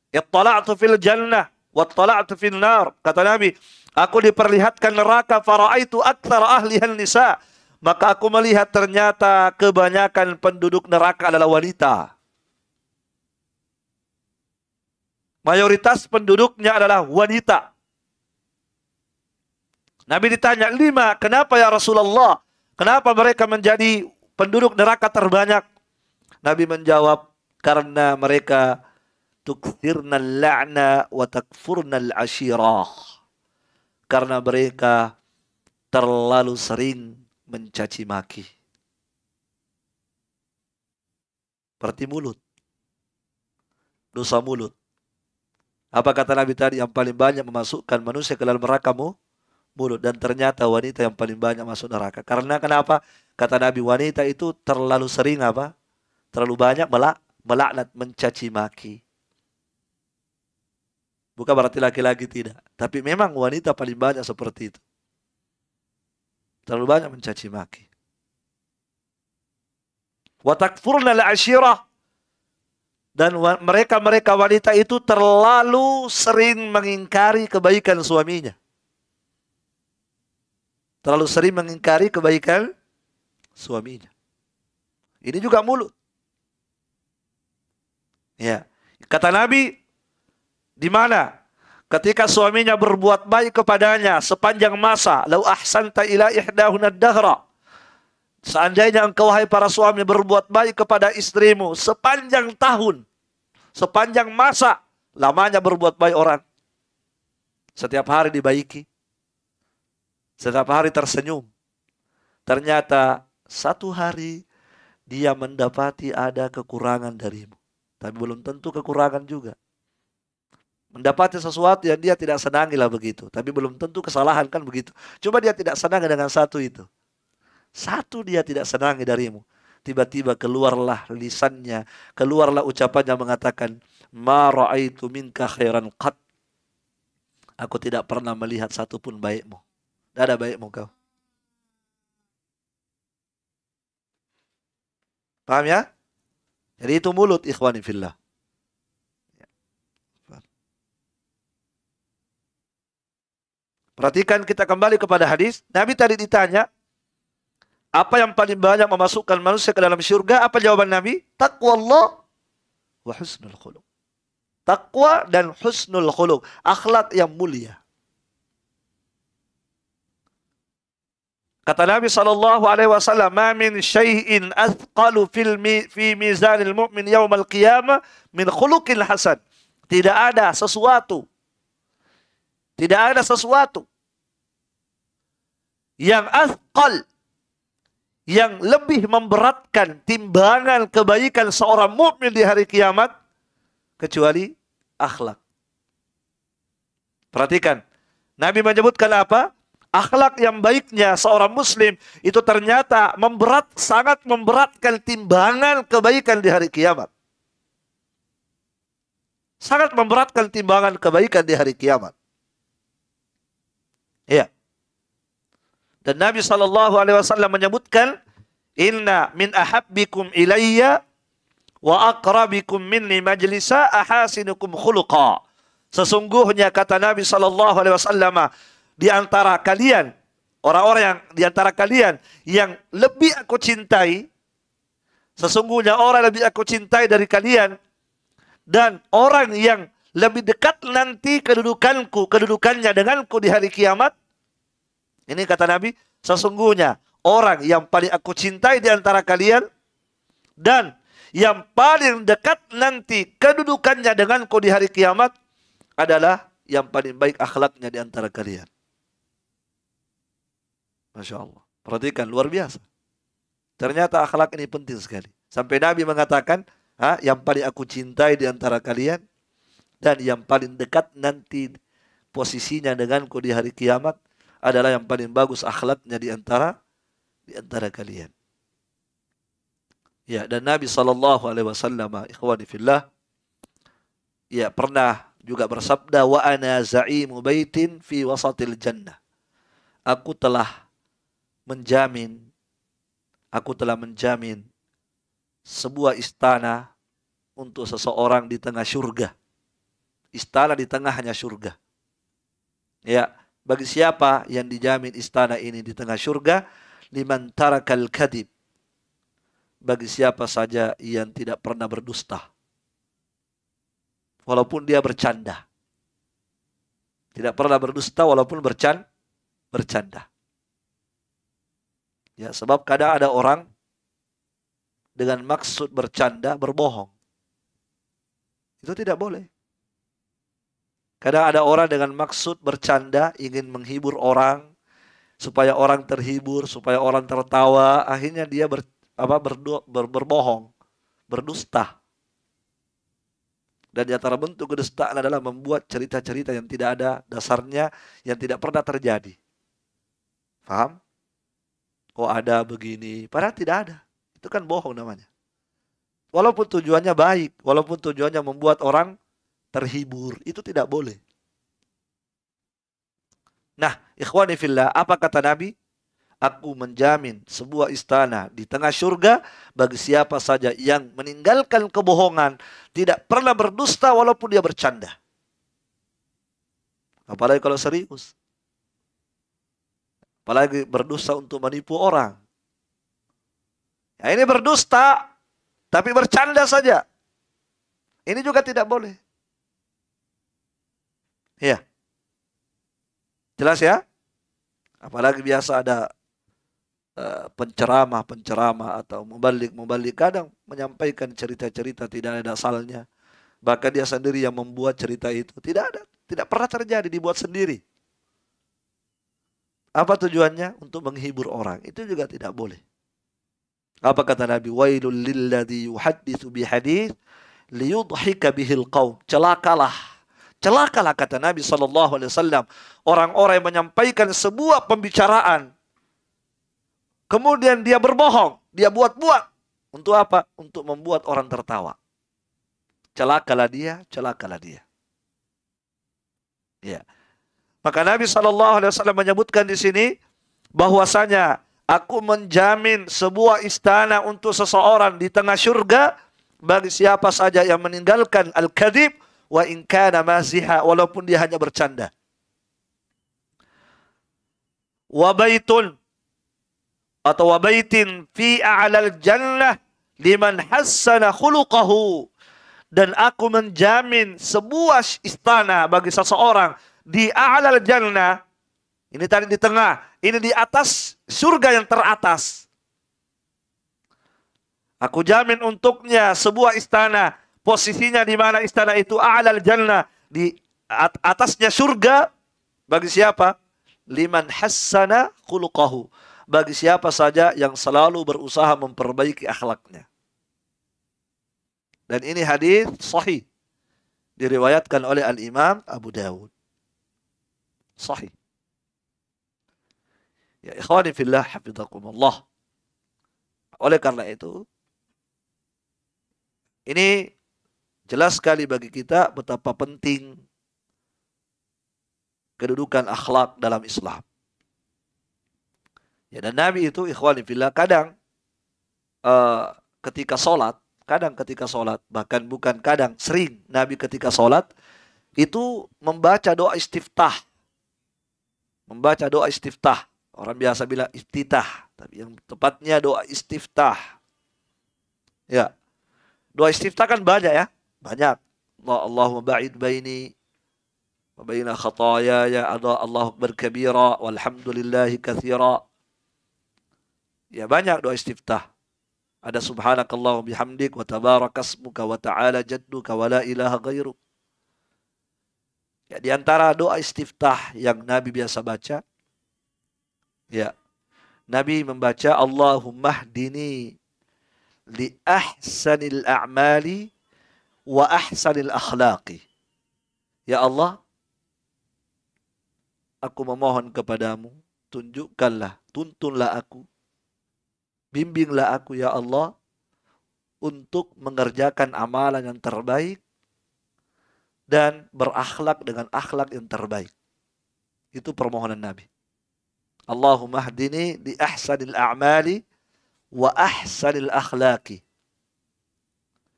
Ittala'tu fil jannah wa fil nar. Kata Nabi, aku diperlihatkan neraka faraitu aktsar ahlihan nisa. Maka aku melihat ternyata kebanyakan penduduk neraka adalah wanita. mayoritas penduduknya adalah wanita. Nabi ditanya, lima, kenapa ya Rasulullah? Kenapa mereka menjadi penduduk neraka terbanyak? Nabi menjawab, karena mereka tuksirna la'na wa takfurna al-ashirah. Karena mereka terlalu sering mencaci maki. Seperti mulut. Dosa mulut. Apa kata Nabi tadi yang paling banyak memasukkan manusia ke dalam neraka mu? mulut dan ternyata wanita yang paling banyak masuk neraka. Karena kenapa? Kata Nabi wanita itu terlalu sering apa? Terlalu banyak melak melaknat, mencaci maki. Bukan berarti laki-laki tidak, tapi memang wanita paling banyak seperti itu. Terlalu banyak mencaci maki. Watakfurna takfurna dan mereka-mereka wanita itu terlalu sering mengingkari kebaikan suaminya. Terlalu sering mengingkari kebaikan suaminya. Ini juga mulut. Ya. Kata Nabi, di mana? Ketika suaminya berbuat baik kepadanya sepanjang masa, lau ahsanta ila ihdahuna dahra. Seandainya engkau hai para suami berbuat baik kepada istrimu sepanjang tahun, sepanjang masa lamanya berbuat baik orang. Setiap hari dibaiki. Setiap hari tersenyum. Ternyata satu hari dia mendapati ada kekurangan darimu. Tapi belum tentu kekurangan juga. Mendapati sesuatu yang dia tidak senangilah begitu. Tapi belum tentu kesalahan kan begitu. Coba dia tidak senang dengan satu itu satu dia tidak senangi darimu. Tiba-tiba keluarlah lisannya, keluarlah ucapannya mengatakan, "Ma ra'aitu minka khairan qat." Aku tidak pernah melihat satu pun baikmu. Tidak ada baikmu kau. Paham ya? Jadi itu mulut ikhwani fillah. Perhatikan kita kembali kepada hadis. Nabi tadi ditanya, apa yang paling banyak memasukkan manusia ke dalam syurga? Apa jawaban Nabi? Takwa Allah wa husnul khuluk. Takwa dan husnul khuluk. Akhlak yang mulia. Kata Nabi sallallahu alaihi wasallam, "Ma min syai'in athqalu fil mi, fi mizanil mu'min al qiyamah min khuluqil hasan." Tidak ada sesuatu. Tidak ada sesuatu yang athqal yang lebih memberatkan timbangan kebaikan seorang mukmin di hari kiamat kecuali akhlak. Perhatikan, Nabi menyebutkan apa? Akhlak yang baiknya seorang muslim itu ternyata memberat sangat memberatkan timbangan kebaikan di hari kiamat. Sangat memberatkan timbangan kebaikan di hari kiamat. Iya. Dan Nabi Shallallahu Alaihi Wasallam menyebutkan, Inna min ahabbikum ilayya wa akrabikum minni majlisa ahasinukum khuluqa. Sesungguhnya kata Nabi Shallallahu Alaihi Wasallam di antara kalian orang-orang yang di antara kalian yang lebih aku cintai sesungguhnya orang yang lebih aku cintai dari kalian dan orang yang lebih dekat nanti kedudukanku kedudukannya denganku di hari kiamat ini kata Nabi, sesungguhnya orang yang paling aku cintai di antara kalian dan yang paling dekat nanti kedudukannya denganku di hari kiamat adalah yang paling baik akhlaknya di antara kalian. Masya Allah. Perhatikan, luar biasa. Ternyata akhlak ini penting sekali. Sampai Nabi mengatakan, ha, yang paling aku cintai di antara kalian dan yang paling dekat nanti posisinya denganku di hari kiamat adalah yang paling bagus akhlaknya di antara di antara kalian. Ya, dan Nabi sallallahu alaihi wasallam ikhwani fillah ya pernah juga bersabda wa ana za'imu baitin fi wasatil jannah. Aku telah menjamin aku telah menjamin sebuah istana untuk seseorang di tengah surga. Istana di tengahnya surga. Ya, bagi siapa yang dijamin istana ini di tengah surga? Liman tarakal kadib. Bagi siapa saja yang tidak pernah berdusta. Walaupun dia bercanda. Tidak pernah berdusta walaupun bercan bercanda. Ya, sebab kadang ada orang dengan maksud bercanda berbohong. Itu tidak boleh. Kadang ada orang dengan maksud bercanda, ingin menghibur orang, supaya orang terhibur, supaya orang tertawa, akhirnya dia ber, apa, berdu, ber, berbohong, berdusta. Dan di antara bentuk kedustaan adalah membuat cerita-cerita yang tidak ada dasarnya, yang tidak pernah terjadi. Paham? Kok ada begini? Padahal tidak ada. Itu kan bohong namanya. Walaupun tujuannya baik, walaupun tujuannya membuat orang terhibur. Itu tidak boleh. Nah, ikhwani fillah, apa kata Nabi? Aku menjamin sebuah istana di tengah surga bagi siapa saja yang meninggalkan kebohongan, tidak pernah berdusta walaupun dia bercanda. Apalagi kalau serius. Apalagi berdusta untuk menipu orang. Ya, ini berdusta, tapi bercanda saja. Ini juga tidak boleh. Iya. Jelas ya? Apalagi biasa ada penceramah-penceramah atau mubalik-mubalik kadang menyampaikan cerita-cerita tidak ada asalnya. Bahkan dia sendiri yang membuat cerita itu. Tidak ada, tidak pernah terjadi dibuat sendiri. Apa tujuannya? Untuk menghibur orang. Itu juga tidak boleh. Apa kata Nabi? Wailul lilladhi yuhadithu bihadith liyudhika bihil qawm. Celakalah Celakalah kata Nabi Shallallahu Alaihi Wasallam orang-orang yang menyampaikan sebuah pembicaraan, kemudian dia berbohong, dia buat-buat untuk apa? Untuk membuat orang tertawa. Celakalah dia, celakalah dia. Ya. Maka Nabi Shallallahu Alaihi Wasallam menyebutkan di sini bahwasanya aku menjamin sebuah istana untuk seseorang di tengah surga bagi siapa saja yang meninggalkan al-kadib wa in kana maziha walaupun dia hanya bercanda. Wa atau wa fi a'lal jannah liman hassana kahu dan aku menjamin sebuah istana bagi seseorang di a'lal jannah ini tadi di tengah ini di atas surga yang teratas aku jamin untuknya sebuah istana posisinya di mana istana itu a'lal jannah di atasnya surga bagi siapa? Liman hassana kulukahu Bagi siapa saja yang selalu berusaha memperbaiki akhlaknya. Dan ini hadis sahih. Diriwayatkan oleh Al-Imam Abu Dawud. Sahih. Ya ikhwani fillah hafizakumullah. Oleh karena itu, ini Jelas sekali bagi kita betapa penting kedudukan akhlak dalam Islam. Ya, dan Nabi itu ikhwan fillah kadang uh, ketika sholat, kadang ketika sholat, bahkan bukan kadang, sering Nabi ketika sholat itu membaca doa istiftah. Membaca doa istiftah. Orang biasa bilang iftitah, tapi yang tepatnya doa istiftah. Ya. Doa istiftah kan banyak ya. Banyak. Allah Allahumma ba'id baini wa baina khatayaya ada Allah berkabira walhamdulillahi kathira. Ya banyak doa istiftah. Ada subhanakallah bihamdik wa tabarakasmuka wa ta'ala jadduka wa la ilaha ghairuk. Ya, di antara doa istiftah yang Nabi biasa baca, ya Nabi membaca Allahumma hdini li ahsanil a'mali wa ahsanil akhlaqi. Ya Allah, aku memohon kepadamu, tunjukkanlah, tuntunlah aku, bimbinglah aku ya Allah, untuk mengerjakan amalan yang terbaik dan berakhlak dengan akhlak yang terbaik. Itu permohonan Nabi. Allahumma ahdini di ahsanil a'mali wa ahsanil akhlaqi.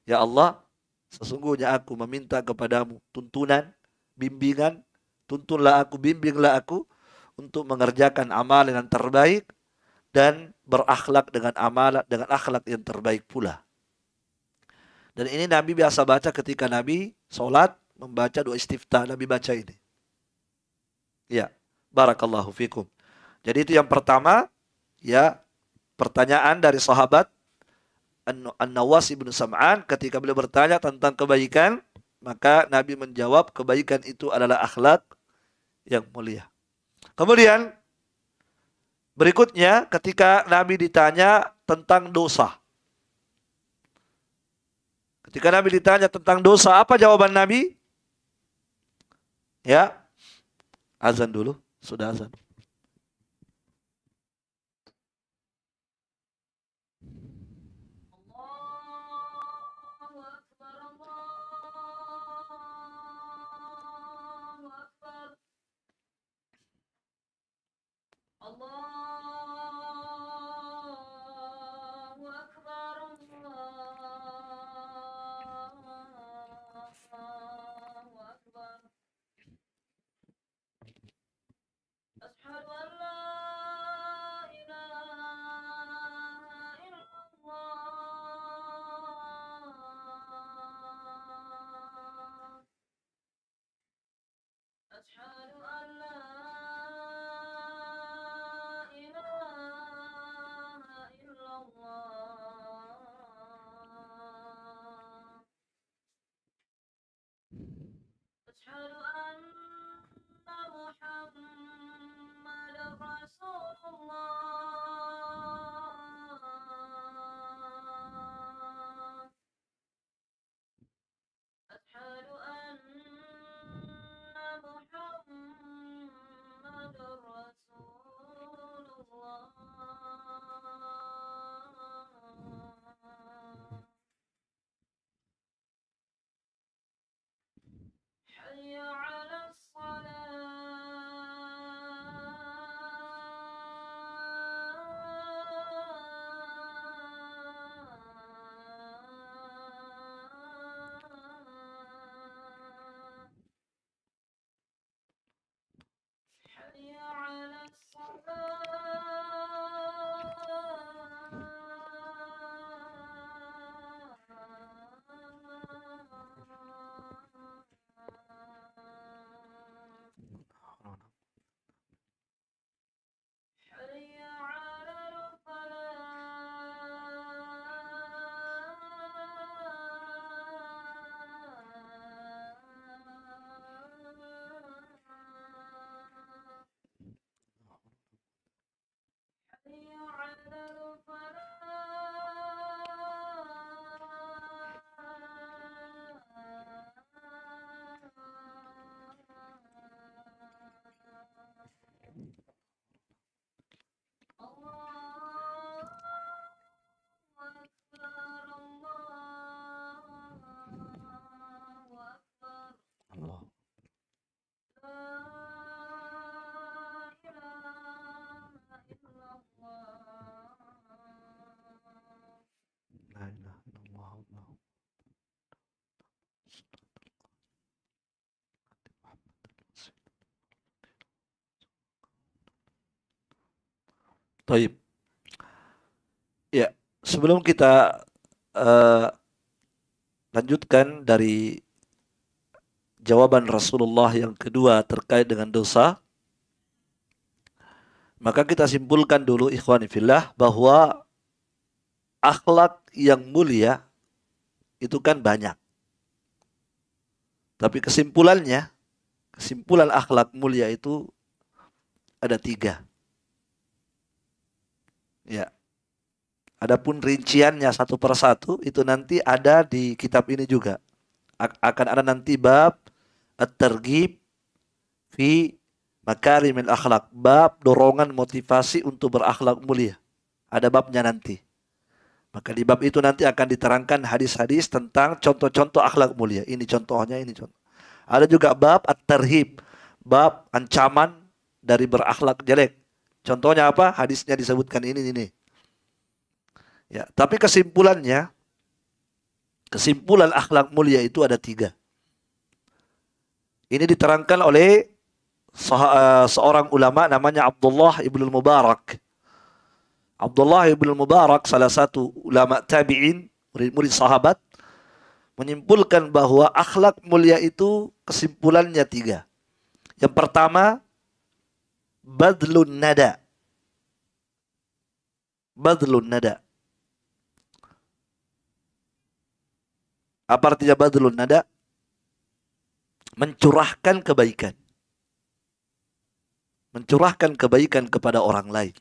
Ya Allah, Sesungguhnya aku meminta kepadamu tuntunan, bimbingan, tuntunlah aku, bimbinglah aku untuk mengerjakan amalan yang terbaik dan berakhlak dengan amalan dengan akhlak yang terbaik pula. Dan ini Nabi biasa baca ketika Nabi sholat membaca doa istiftah Nabi baca ini. Ya, barakallahu fikum. Jadi itu yang pertama, ya pertanyaan dari sahabat An-Nawas ibnu Sam'an ketika beliau bertanya tentang kebaikan, maka Nabi menjawab kebaikan itu adalah akhlak yang mulia. Kemudian berikutnya ketika Nabi ditanya tentang dosa. Ketika Nabi ditanya tentang dosa, apa jawaban Nabi? Ya. Azan dulu, sudah azan. الله أشهد أن محمد رسول Taib. Ya, sebelum kita uh, lanjutkan dari jawaban Rasulullah yang kedua terkait dengan dosa, maka kita simpulkan dulu ikhwan fillah bahwa akhlak yang mulia itu kan banyak. Tapi kesimpulannya, kesimpulan akhlak mulia itu ada tiga. Ya. Adapun rinciannya satu persatu itu nanti ada di kitab ini juga. A akan ada nanti bab at-targhib fi makarimil akhlak, bab dorongan motivasi untuk berakhlak mulia. Ada babnya nanti. Maka di bab itu nanti akan diterangkan hadis-hadis tentang contoh-contoh akhlak mulia. Ini contohnya, ini contoh. Ada juga bab at-tarhib, bab ancaman dari berakhlak jelek. Contohnya apa? Hadisnya disebutkan ini ini. Ya, tapi kesimpulannya kesimpulan akhlak mulia itu ada tiga. Ini diterangkan oleh eh, seorang ulama namanya Abdullah ibnu Mubarak. Abdullah ibnu Mubarak salah satu ulama tabi'in, murid-murid sahabat menyimpulkan bahwa akhlak mulia itu kesimpulannya tiga. Yang pertama badlun nada. Badlun nada. Apa artinya badlun nada? Mencurahkan kebaikan. Mencurahkan kebaikan kepada orang lain.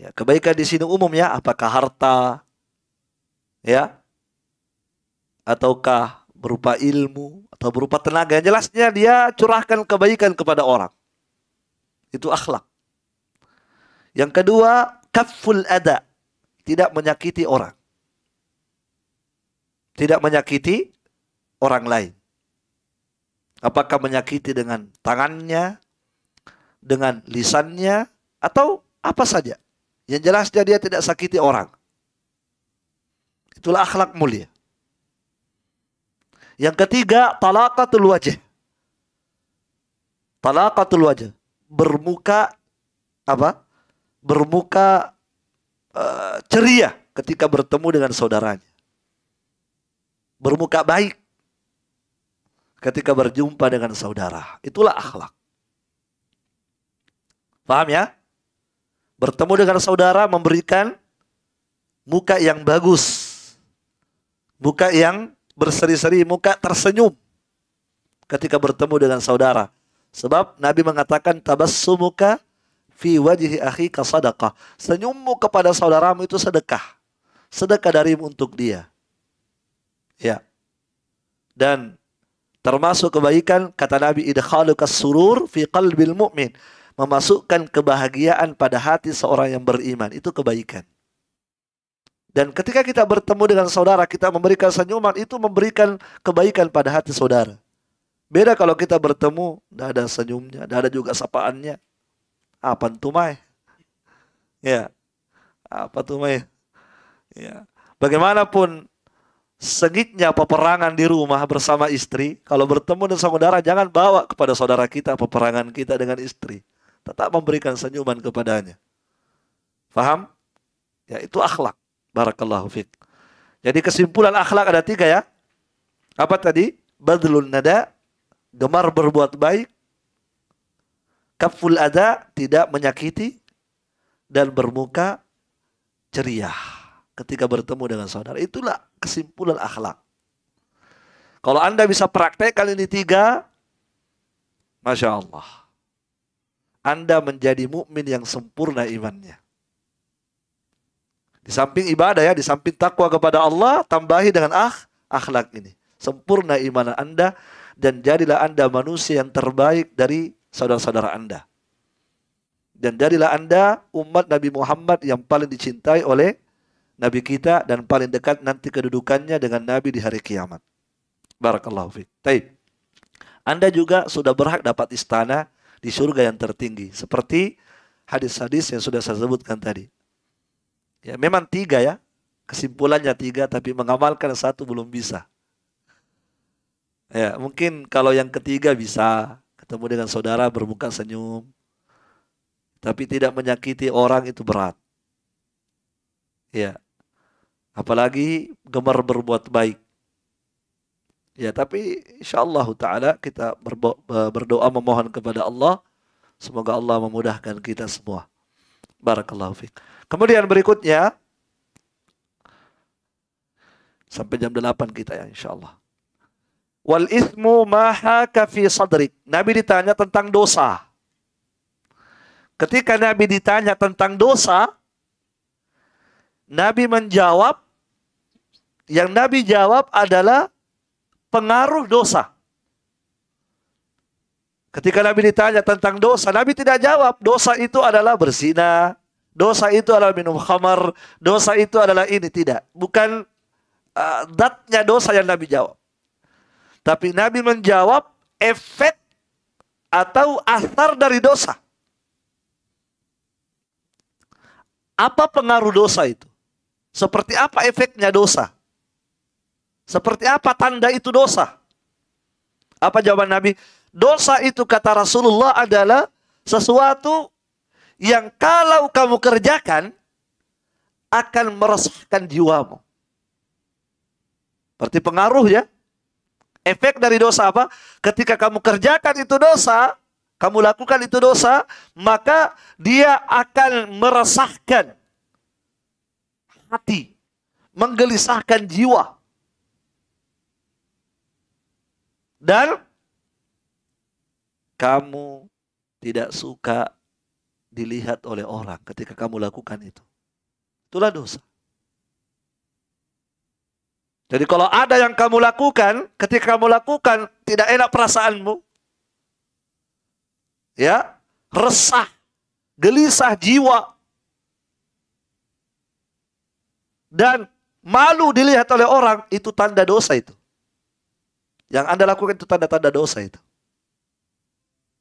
Ya, kebaikan di sini umum ya, apakah harta ya ataukah berupa ilmu atau berupa tenaga. Yang jelasnya dia curahkan kebaikan kepada orang. Itu akhlak. Yang kedua, kaful ada. Tidak menyakiti orang. Tidak menyakiti orang lain. Apakah menyakiti dengan tangannya, dengan lisannya, atau apa saja. Yang jelasnya dia tidak sakiti orang. Itulah akhlak mulia. Yang ketiga, talaqatul wajah. Talaqatul wajah. Bermuka apa? Bermuka uh, ceria ketika bertemu dengan saudaranya. Bermuka baik ketika berjumpa dengan saudara. Itulah akhlak. Paham ya? Bertemu dengan saudara memberikan muka yang bagus. Muka yang berseri-seri muka tersenyum ketika bertemu dengan saudara. Sebab Nabi mengatakan tabassumuka fi wajhi akhi sadaqah. Senyummu kepada saudaramu itu sedekah. Sedekah darimu untuk dia. Ya. Dan termasuk kebaikan kata Nabi idkhaluka surur fi qalbil mu'min. Memasukkan kebahagiaan pada hati seorang yang beriman itu kebaikan. Dan ketika kita bertemu dengan saudara, kita memberikan senyuman, itu memberikan kebaikan pada hati saudara. Beda kalau kita bertemu, tidak ada senyumnya, tidak ada juga sapaannya. Apa tuh, Mai? Ya, apa tuh, Mai? Ya. Bagaimanapun sengitnya peperangan di rumah bersama istri, kalau bertemu dengan saudara, jangan bawa kepada saudara kita peperangan kita dengan istri. Tetap memberikan senyuman kepadanya. Faham? Ya, itu akhlak. Barakallahu fiq. Jadi kesimpulan akhlak ada tiga ya. Apa tadi? Badlun nada, gemar berbuat baik, kaful ada, tidak menyakiti, dan bermuka ceria ketika bertemu dengan saudara. Itulah kesimpulan akhlak. Kalau Anda bisa praktekkan ini tiga, Masya Allah. Anda menjadi mukmin yang sempurna imannya. Di samping ibadah ya, di samping takwa kepada Allah, tambahi dengan akh, akhlak ini. Sempurna iman Anda dan jadilah Anda manusia yang terbaik dari saudara-saudara Anda. Dan jadilah Anda umat Nabi Muhammad yang paling dicintai oleh Nabi kita dan paling dekat nanti kedudukannya dengan Nabi di hari kiamat. Barakallahu fi. Taib. Anda juga sudah berhak dapat istana di surga yang tertinggi seperti hadis-hadis yang sudah saya sebutkan tadi. Ya, memang tiga ya. Kesimpulannya tiga, tapi mengamalkan satu belum bisa. Ya, mungkin kalau yang ketiga bisa ketemu dengan saudara bermuka senyum, tapi tidak menyakiti orang itu berat. Ya, apalagi gemar berbuat baik. Ya, tapi insya Allah Ta'ala kita berdoa memohon kepada Allah. Semoga Allah memudahkan kita semua. Barakallahu fiqh. Kemudian berikutnya sampai jam 8 kita ya insyaallah. Wal ismu maha fi sadrik. Nabi ditanya tentang dosa. Ketika Nabi ditanya tentang dosa, Nabi menjawab yang Nabi jawab adalah pengaruh dosa. Ketika Nabi ditanya tentang dosa, Nabi tidak jawab. Dosa itu adalah bersinah, Dosa itu adalah minum khamar, dosa itu adalah ini tidak. Bukan uh, datnya dosa yang Nabi jawab. Tapi Nabi menjawab efek atau asar dari dosa. Apa pengaruh dosa itu? Seperti apa efeknya dosa? Seperti apa tanda itu dosa? Apa jawaban Nabi? Dosa itu kata Rasulullah adalah sesuatu yang kalau kamu kerjakan akan meresahkan jiwamu. Berarti pengaruh ya. Efek dari dosa apa? Ketika kamu kerjakan itu dosa, kamu lakukan itu dosa, maka dia akan meresahkan hati, menggelisahkan jiwa. Dan kamu tidak suka dilihat oleh orang ketika kamu lakukan itu. Itulah dosa. Jadi kalau ada yang kamu lakukan, ketika kamu lakukan tidak enak perasaanmu. Ya, resah, gelisah jiwa. Dan malu dilihat oleh orang, itu tanda dosa itu. Yang Anda lakukan itu tanda-tanda dosa itu.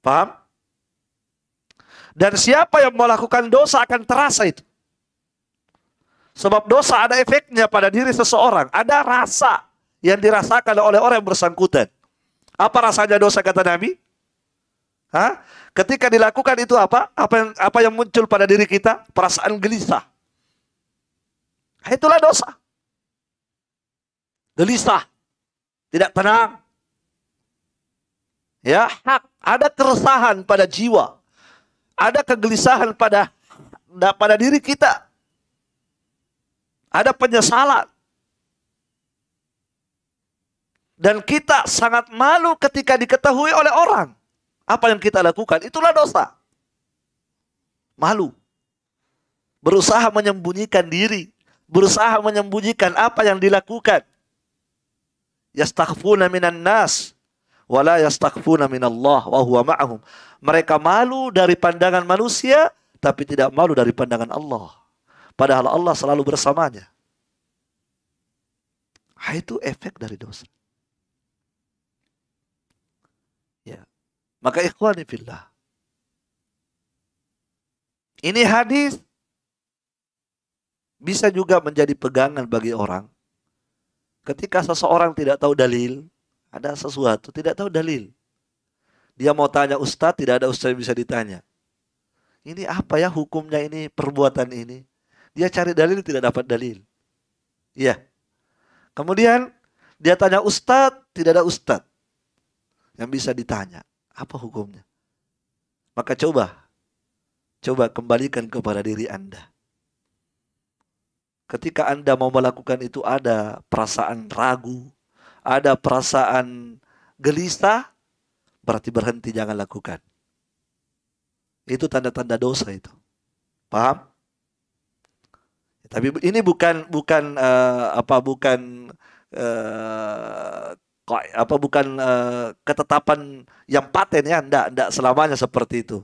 Paham? Dan siapa yang melakukan dosa akan terasa itu. Sebab dosa ada efeknya pada diri seseorang. Ada rasa yang dirasakan oleh orang yang bersangkutan. Apa rasanya dosa kata Nabi? Hah? Ketika dilakukan itu apa? Apa yang apa yang muncul pada diri kita? Perasaan gelisah. Nah, itulah dosa. Gelisah. Tidak tenang. Ya, hak. Ada keresahan pada jiwa ada kegelisahan pada pada diri kita. Ada penyesalan. Dan kita sangat malu ketika diketahui oleh orang. Apa yang kita lakukan, itulah dosa. Malu. Berusaha menyembunyikan diri. Berusaha menyembunyikan apa yang dilakukan. Yastaghfuna minan nas wala yastakfuna minallah Mereka malu dari pandangan manusia tapi tidak malu dari pandangan Allah. Padahal Allah selalu bersamanya. Nah, itu efek dari dosa. Ya. Maka ikhwani Ini hadis bisa juga menjadi pegangan bagi orang ketika seseorang tidak tahu dalil ada sesuatu tidak tahu dalil. Dia mau tanya ustadz, tidak ada ustadz yang bisa ditanya. Ini apa ya hukumnya ini, perbuatan ini? Dia cari dalil tidak dapat dalil. Iya. Kemudian dia tanya ustadz, tidak ada ustadz yang bisa ditanya. Apa hukumnya? Maka coba, coba kembalikan kepada diri Anda. Ketika Anda mau melakukan itu ada perasaan ragu, ada perasaan gelisah, berarti berhenti jangan lakukan. Itu tanda-tanda dosa itu. Paham? Tapi ini bukan bukan uh, apa bukan uh, apa bukan uh, ketetapan yang paten ya, ndak ndak selamanya seperti itu.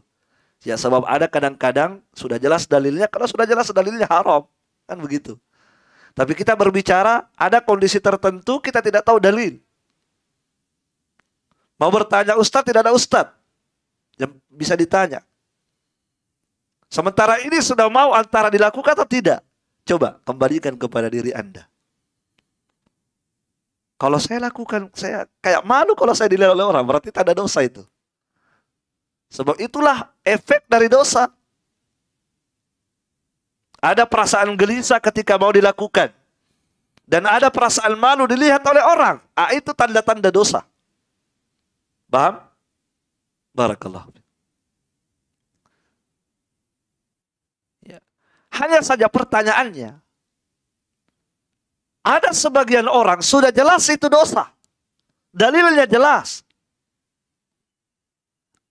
Ya sebab ada kadang-kadang sudah jelas dalilnya kalau sudah jelas dalilnya haram kan begitu. Tapi kita berbicara ada kondisi tertentu kita tidak tahu dalil. Mau bertanya ustadz tidak ada ustadz yang bisa ditanya. Sementara ini sudah mau antara dilakukan atau tidak. Coba kembalikan kepada diri Anda. Kalau saya lakukan, saya kayak malu kalau saya dilihat oleh orang. Berarti tak ada dosa itu. Sebab itulah efek dari dosa. Ada perasaan gelisah ketika mau dilakukan. Dan ada perasaan malu dilihat oleh orang. Ah, itu tanda-tanda dosa. Paham? Barakallah. Ya. Hanya saja pertanyaannya. Ada sebagian orang sudah jelas itu dosa. Dalilnya jelas.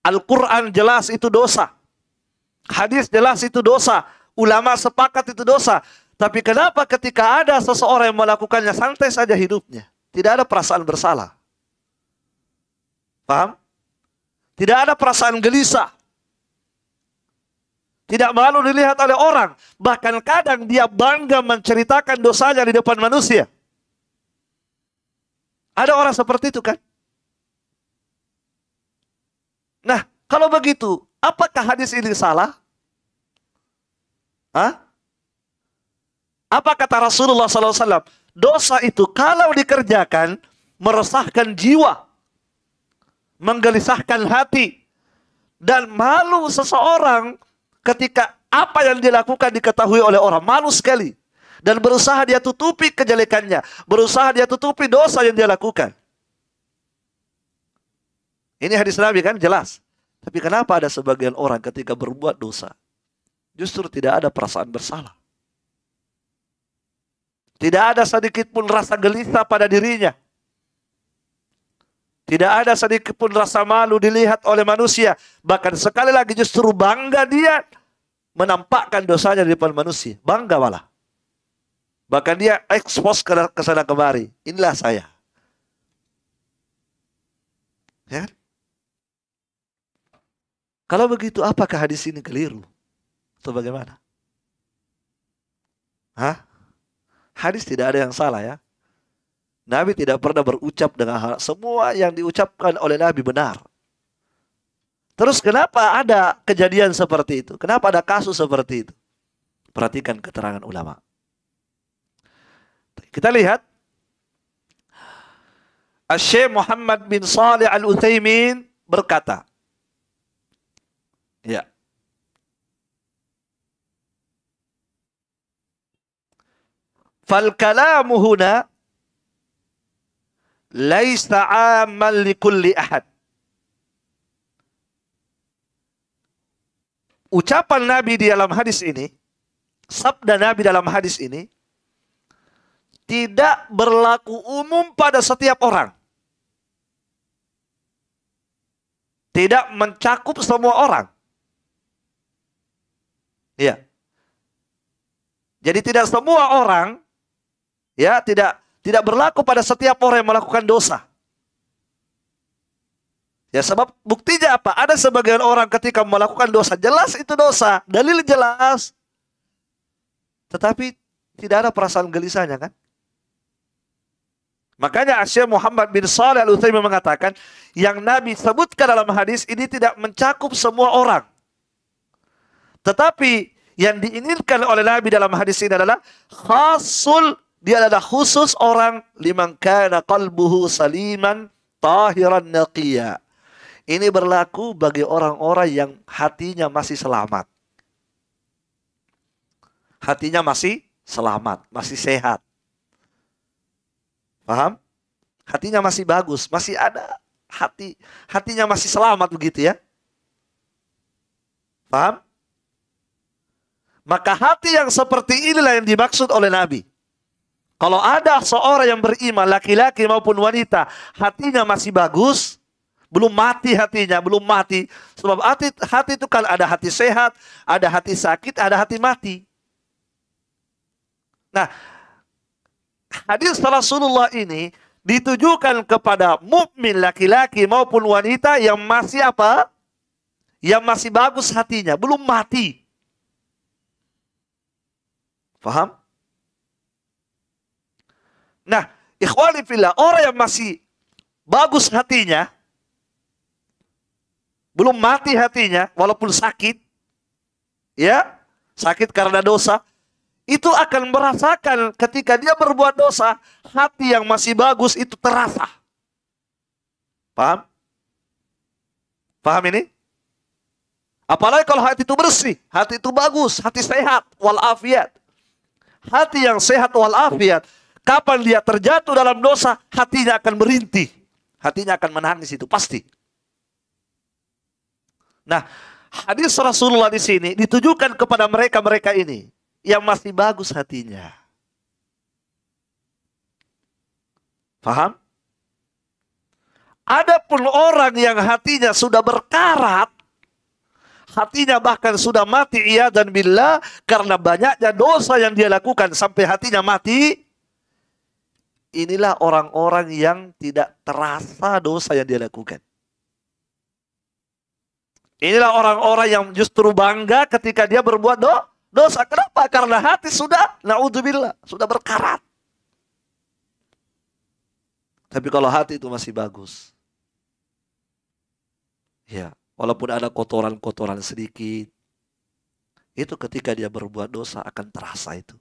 Al-Quran jelas itu dosa. Hadis jelas itu dosa. Ulama sepakat itu dosa. Tapi kenapa ketika ada seseorang yang melakukannya santai saja hidupnya? Tidak ada perasaan bersalah. Paham? Tidak ada perasaan gelisah. Tidak malu dilihat oleh orang. Bahkan kadang dia bangga menceritakan dosanya di depan manusia. Ada orang seperti itu kan? Nah, kalau begitu, apakah hadis ini salah? Hah? Apa kata Rasulullah SAW? Dosa itu kalau dikerjakan meresahkan jiwa, menggelisahkan hati, dan malu seseorang ketika apa yang dilakukan diketahui oleh orang. Malu sekali. Dan berusaha dia tutupi kejelekannya. Berusaha dia tutupi dosa yang dia lakukan. Ini hadis Nabi kan jelas. Tapi kenapa ada sebagian orang ketika berbuat dosa justru tidak ada perasaan bersalah. Tidak ada sedikit pun rasa gelisah pada dirinya. Tidak ada sedikit pun rasa malu dilihat oleh manusia. Bahkan sekali lagi justru bangga dia menampakkan dosanya di depan manusia. Bangga malah. Bahkan dia ekspos ke, ke sana kemari. Inilah saya. Ya kan? Kalau begitu apakah hadis ini keliru? atau bagaimana? Hah? Hadis tidak ada yang salah ya. Nabi tidak pernah berucap dengan hal semua yang diucapkan oleh Nabi benar. Terus kenapa ada kejadian seperti itu? Kenapa ada kasus seperti itu? Perhatikan keterangan ulama. Kita lihat Syekh Muhammad bin Saleh Al Utsaimin berkata, ya, Fal kalamu huna laisa amal kulli ahad. Ucapan Nabi di dalam hadis ini, sabda Nabi dalam hadis ini, tidak berlaku umum pada setiap orang. Tidak mencakup semua orang. Iya. Jadi tidak semua orang Ya, tidak tidak berlaku pada setiap orang yang melakukan dosa. Ya sebab buktinya apa? Ada sebagian orang ketika melakukan dosa, jelas itu dosa, dalil jelas. Tetapi tidak ada perasaan gelisahnya kan? Makanya Asyir Muhammad bin Saleh al Utsaimin mengatakan yang Nabi sebutkan dalam hadis ini tidak mencakup semua orang. Tetapi yang diinginkan oleh Nabi dalam hadis ini adalah khasul dia adalah khusus orang liman kana qalbuhu saliman tahiran naqiya. Ini berlaku bagi orang-orang yang hatinya masih selamat. Hatinya masih selamat, masih sehat. Paham? Hatinya masih bagus, masih ada hati, hatinya masih selamat begitu ya. Paham? Maka hati yang seperti inilah yang dimaksud oleh Nabi. Kalau ada seorang yang beriman, laki-laki maupun wanita, hatinya masih bagus, belum mati hatinya, belum mati. Sebab hati, hati itu kan ada hati sehat, ada hati sakit, ada hati mati. Nah, hadis Rasulullah ini ditujukan kepada mukmin laki-laki maupun wanita yang masih apa? Yang masih bagus hatinya, belum mati. Faham? Nah, ikhwali fillah, orang yang masih bagus hatinya, belum mati hatinya, walaupun sakit, ya, sakit karena dosa, itu akan merasakan ketika dia berbuat dosa, hati yang masih bagus itu terasa. Paham? Paham ini? Apalagi kalau hati itu bersih, hati itu bagus, hati sehat, walafiat. Hati yang sehat walafiat Kapan dia terjatuh dalam dosa, hatinya akan merintih. Hatinya akan menangis itu, pasti. Nah, hadis Rasulullah di sini ditujukan kepada mereka-mereka ini yang masih bagus hatinya. Faham? Adapun orang yang hatinya sudah berkarat, hatinya bahkan sudah mati ia dan bila karena banyaknya dosa yang dia lakukan sampai hatinya mati inilah orang-orang yang tidak terasa dosa yang dia lakukan. Inilah orang-orang yang justru bangga ketika dia berbuat do dosa. Kenapa? Karena hati sudah naudzubillah, sudah berkarat. Tapi kalau hati itu masih bagus. Ya, walaupun ada kotoran-kotoran sedikit, itu ketika dia berbuat dosa akan terasa itu.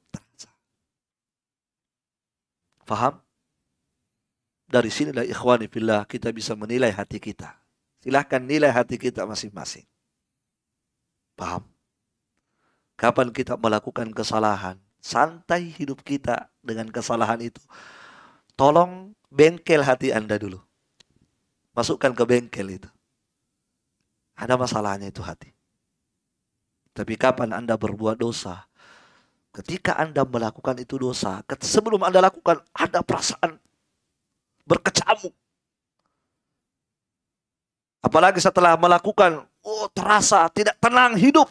Faham? Dari sinilah ikhwani fillah kita bisa menilai hati kita. Silahkan nilai hati kita masing-masing. Paham? Kapan kita melakukan kesalahan? Santai hidup kita dengan kesalahan itu. Tolong bengkel hati Anda dulu. Masukkan ke bengkel itu. Ada masalahnya itu hati. Tapi kapan Anda berbuat dosa, Ketika Anda melakukan itu dosa, sebelum Anda lakukan, ada perasaan berkecamuk. Apalagi setelah melakukan, oh terasa tidak tenang hidup.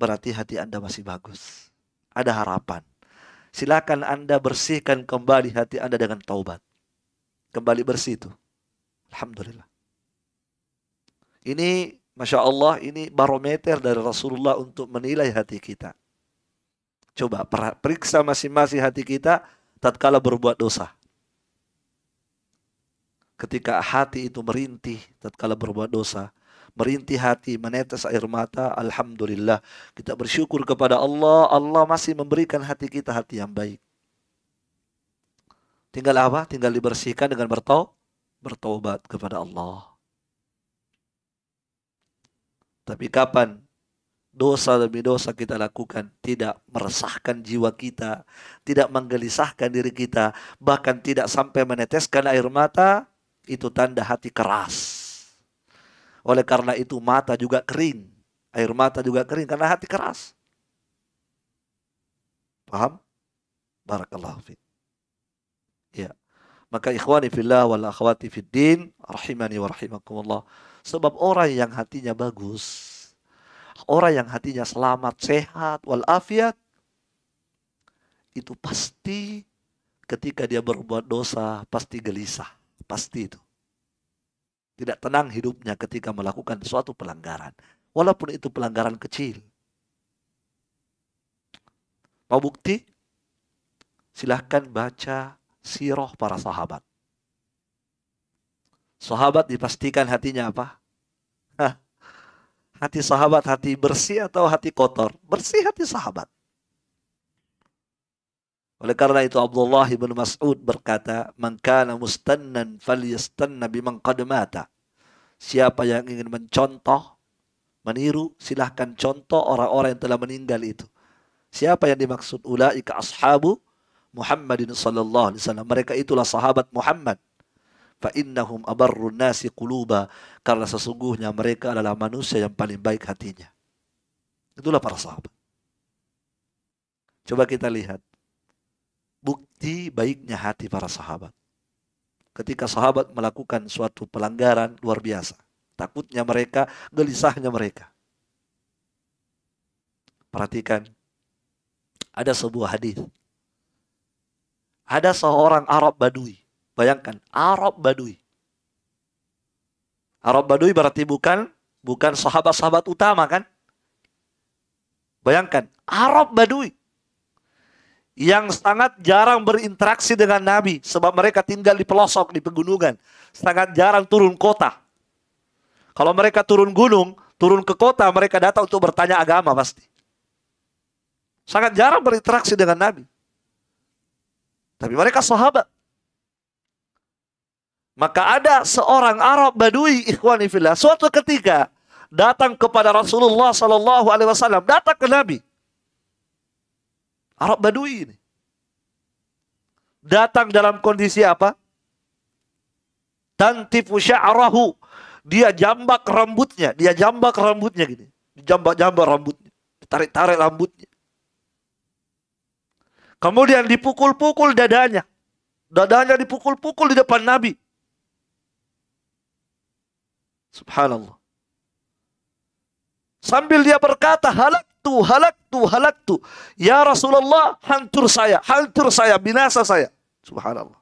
Berarti hati Anda masih bagus. Ada harapan. Silakan Anda bersihkan kembali hati Anda dengan taubat. Kembali bersih itu. Alhamdulillah. Ini Masya Allah ini barometer dari Rasulullah untuk menilai hati kita. Coba periksa masing-masing hati kita tatkala berbuat dosa. Ketika hati itu merintih tatkala berbuat dosa, merintih hati, menetes air mata, alhamdulillah kita bersyukur kepada Allah, Allah masih memberikan hati kita hati yang baik. Tinggal apa? Tinggal dibersihkan dengan bertau bertobat kepada Allah. Tapi kapan dosa demi dosa kita lakukan tidak meresahkan jiwa kita, tidak menggelisahkan diri kita, bahkan tidak sampai meneteskan air mata, itu tanda hati keras. Oleh karena itu mata juga kering, air mata juga kering karena hati keras. Paham? Barakallahu fi. Ya. Maka ikhwani fillah wal akhwati fid din rahimani wa rahimakumullah. Sebab orang yang hatinya bagus, orang yang hatinya selamat, sehat, walafiat, itu pasti ketika dia berbuat dosa, pasti gelisah. Pasti itu. Tidak tenang hidupnya ketika melakukan suatu pelanggaran. Walaupun itu pelanggaran kecil. Mau bukti? Silahkan baca sirah para sahabat. Sahabat dipastikan hatinya apa? Hati sahabat hati bersih atau hati kotor? Bersih hati sahabat. Oleh karena itu Abdullah bin Mas'ud berkata, "Man kana mustannan falyastanna biman qad mata." Siapa yang ingin mencontoh, meniru, silahkan contoh orang-orang yang telah meninggal itu. Siapa yang dimaksud ulaika ashabu Muhammadin sallallahu alaihi wasallam? Mereka itulah sahabat Muhammad fa innahum abarrun nasi quluba karena sesungguhnya mereka adalah manusia yang paling baik hatinya. Itulah para sahabat. Coba kita lihat bukti baiknya hati para sahabat. Ketika sahabat melakukan suatu pelanggaran luar biasa, takutnya mereka, gelisahnya mereka. Perhatikan, ada sebuah hadis. Ada seorang Arab Badui Bayangkan, Arab Badui. Arab Badui berarti bukan bukan sahabat-sahabat utama kan? Bayangkan, Arab Badui yang sangat jarang berinteraksi dengan Nabi sebab mereka tinggal di pelosok, di pegunungan. Sangat jarang turun kota. Kalau mereka turun gunung, turun ke kota, mereka datang untuk bertanya agama pasti. Sangat jarang berinteraksi dengan Nabi. Tapi mereka sahabat. Maka ada seorang Arab Badui ikhwani fillah suatu ketika datang kepada Rasulullah sallallahu alaihi wasallam, datang ke Nabi. Arab Badui ini. Datang dalam kondisi apa? Tantifu sya'rahu. Dia jambak rambutnya, dia jambak rambutnya gini. Dijambak-jambak rambutnya, ditarik-tarik rambutnya. Kemudian dipukul-pukul dadanya. Dadanya dipukul-pukul di depan Nabi. Subhanallah. Sambil dia berkata, halak tu, halak tu, halak tu. Ya Rasulullah, hancur saya, hancur saya, binasa saya. Subhanallah.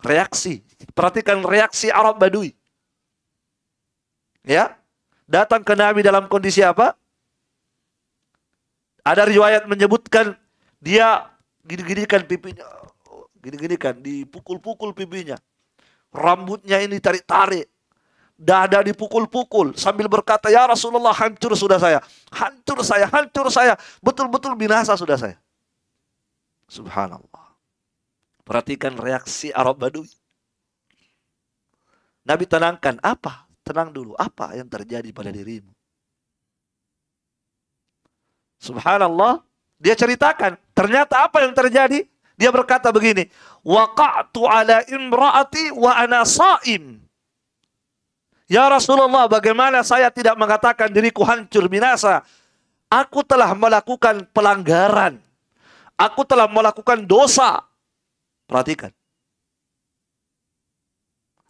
Reaksi. Perhatikan reaksi Arab Badui. Ya. Datang ke Nabi dalam kondisi apa? Ada riwayat menyebutkan dia gini-ginikan pipinya. Gini-ginikan, dipukul-pukul pipinya. Rambutnya ini tarik-tarik. Dada dipukul-pukul sambil berkata, Ya Rasulullah hancur sudah saya. Hancur saya, hancur saya. Betul-betul binasa sudah saya. Subhanallah. Perhatikan reaksi Arab Badui. Nabi tenangkan, apa? Tenang dulu, apa yang terjadi pada dirimu? Subhanallah, dia ceritakan, ternyata apa yang terjadi? Dia berkata begini, waqa'tu ala imra'ati wa ana sa'im. Ya Rasulullah, bagaimana saya tidak mengatakan diriku hancur binasa? Aku telah melakukan pelanggaran. Aku telah melakukan dosa. Perhatikan.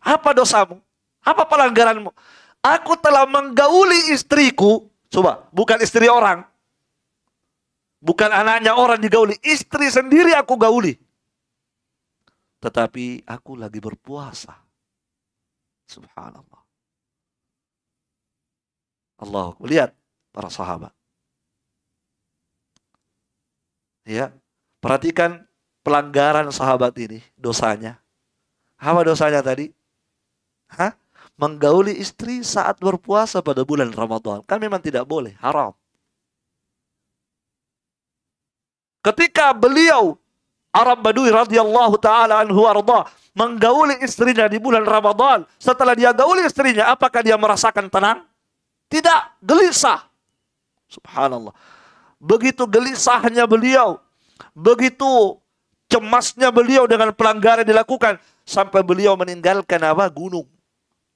Apa dosamu? Apa pelanggaranmu? Aku telah menggauli istriku. Coba, bukan istri orang. Bukan anaknya orang digauli. Istri sendiri aku gauli tetapi aku lagi berpuasa. Subhanallah. Allah melihat para sahabat. Ya, perhatikan pelanggaran sahabat ini dosanya. Apa dosanya tadi? Hah? Menggauli istri saat berpuasa pada bulan Ramadan. Kan memang tidak boleh, haram. Ketika beliau Arab Badui radhiyallahu taala anhu arda menggauli istrinya di bulan Ramadan. Setelah dia gauli istrinya, apakah dia merasakan tenang? Tidak, gelisah. Subhanallah. Begitu gelisahnya beliau, begitu cemasnya beliau dengan pelanggaran dilakukan sampai beliau meninggalkan apa? Gunung.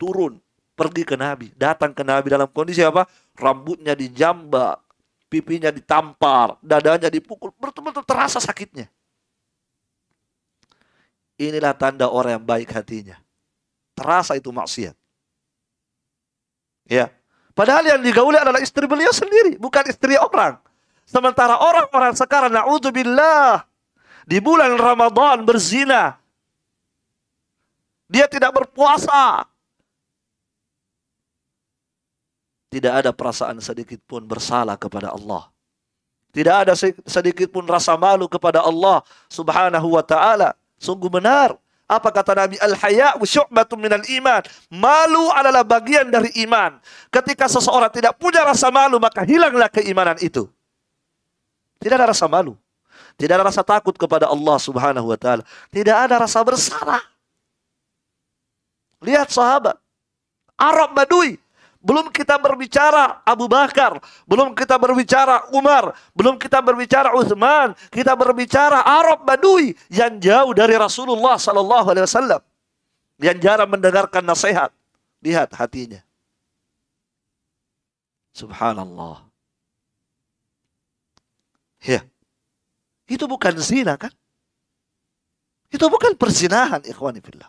Turun, pergi ke Nabi, datang ke Nabi dalam kondisi apa? Rambutnya dijambak, pipinya ditampar, dadanya dipukul, betul-betul terasa sakitnya. Inilah tanda orang yang baik hatinya. Terasa itu maksiat. Ya. Padahal yang digauli adalah istri beliau sendiri, bukan istri orang. Sementara orang-orang sekarang naudzubillah di bulan Ramadan berzina. Dia tidak berpuasa. Tidak ada perasaan sedikit pun bersalah kepada Allah. Tidak ada sedikit pun rasa malu kepada Allah Subhanahu wa taala. Sungguh benar. Apa kata Nabi? Al-haya syu'batun minal iman. Malu adalah bagian dari iman. Ketika seseorang tidak punya rasa malu, maka hilanglah keimanan itu. Tidak ada rasa malu. Tidak ada rasa takut kepada Allah subhanahu wa ta'ala. Tidak ada rasa bersalah. Lihat sahabat. Arab Badui. Belum kita berbicara Abu Bakar, belum kita berbicara Umar, belum kita berbicara Uthman, kita berbicara Arab Badui yang jauh dari Rasulullah Sallallahu Alaihi Wasallam, yang jarang mendengarkan nasihat. Lihat hatinya. Subhanallah. Ya. Itu bukan zina kan? Itu bukan perzinahan ikhwanifillah.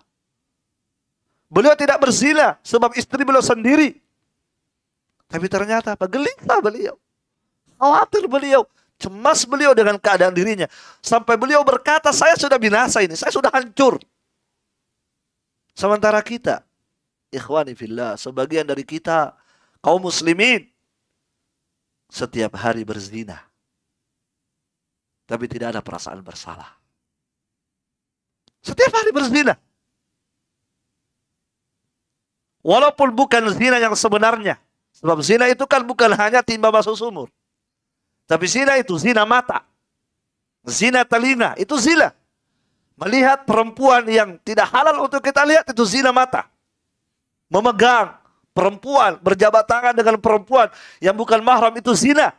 Beliau tidak berzina sebab istri beliau sendiri tapi ternyata apa? Gelisah beliau. Khawatir beliau. Cemas beliau dengan keadaan dirinya. Sampai beliau berkata, saya sudah binasa ini. Saya sudah hancur. Sementara kita, ikhwani fillah, sebagian dari kita, kaum muslimin, setiap hari berzina. Tapi tidak ada perasaan bersalah. Setiap hari berzina. Walaupun bukan zina yang sebenarnya. Sebab zina itu kan bukan hanya timba masuk sumur. Tapi zina itu zina mata. Zina telinga, itu zina. Melihat perempuan yang tidak halal untuk kita lihat itu zina mata. Memegang perempuan, berjabat tangan dengan perempuan yang bukan mahram itu zina.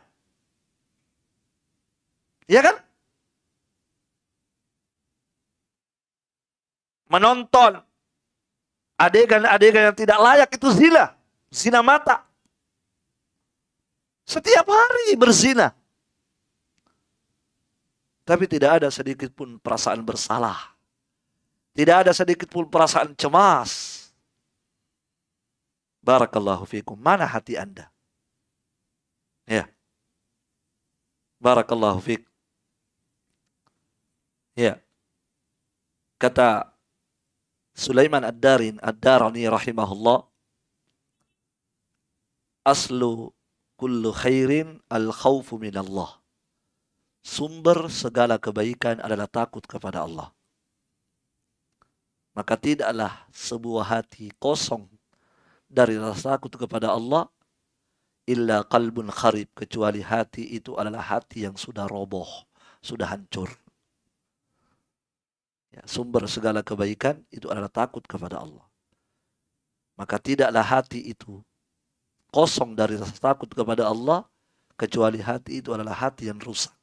Iya kan? Menonton adegan-adegan yang tidak layak itu zina, zina mata. Setiap hari berzina. Tapi tidak ada sedikit pun perasaan bersalah. Tidak ada sedikit pun perasaan cemas. Barakallahu fikum. Mana hati Anda? Ya. Barakallahu fikum. Ya. Kata Sulaiman Ad-Darin, Ad-Darani rahimahullah. Aslu kullu khairin al khawfu Allah Sumber segala kebaikan adalah takut kepada Allah. Maka tidaklah sebuah hati kosong dari rasa takut kepada Allah illa qalbun kharib kecuali hati itu adalah hati yang sudah roboh, sudah hancur. Ya, sumber segala kebaikan itu adalah takut kepada Allah. Maka tidaklah hati itu kosong dari rasa takut kepada Allah kecuali hati itu adalah hati yang rusak.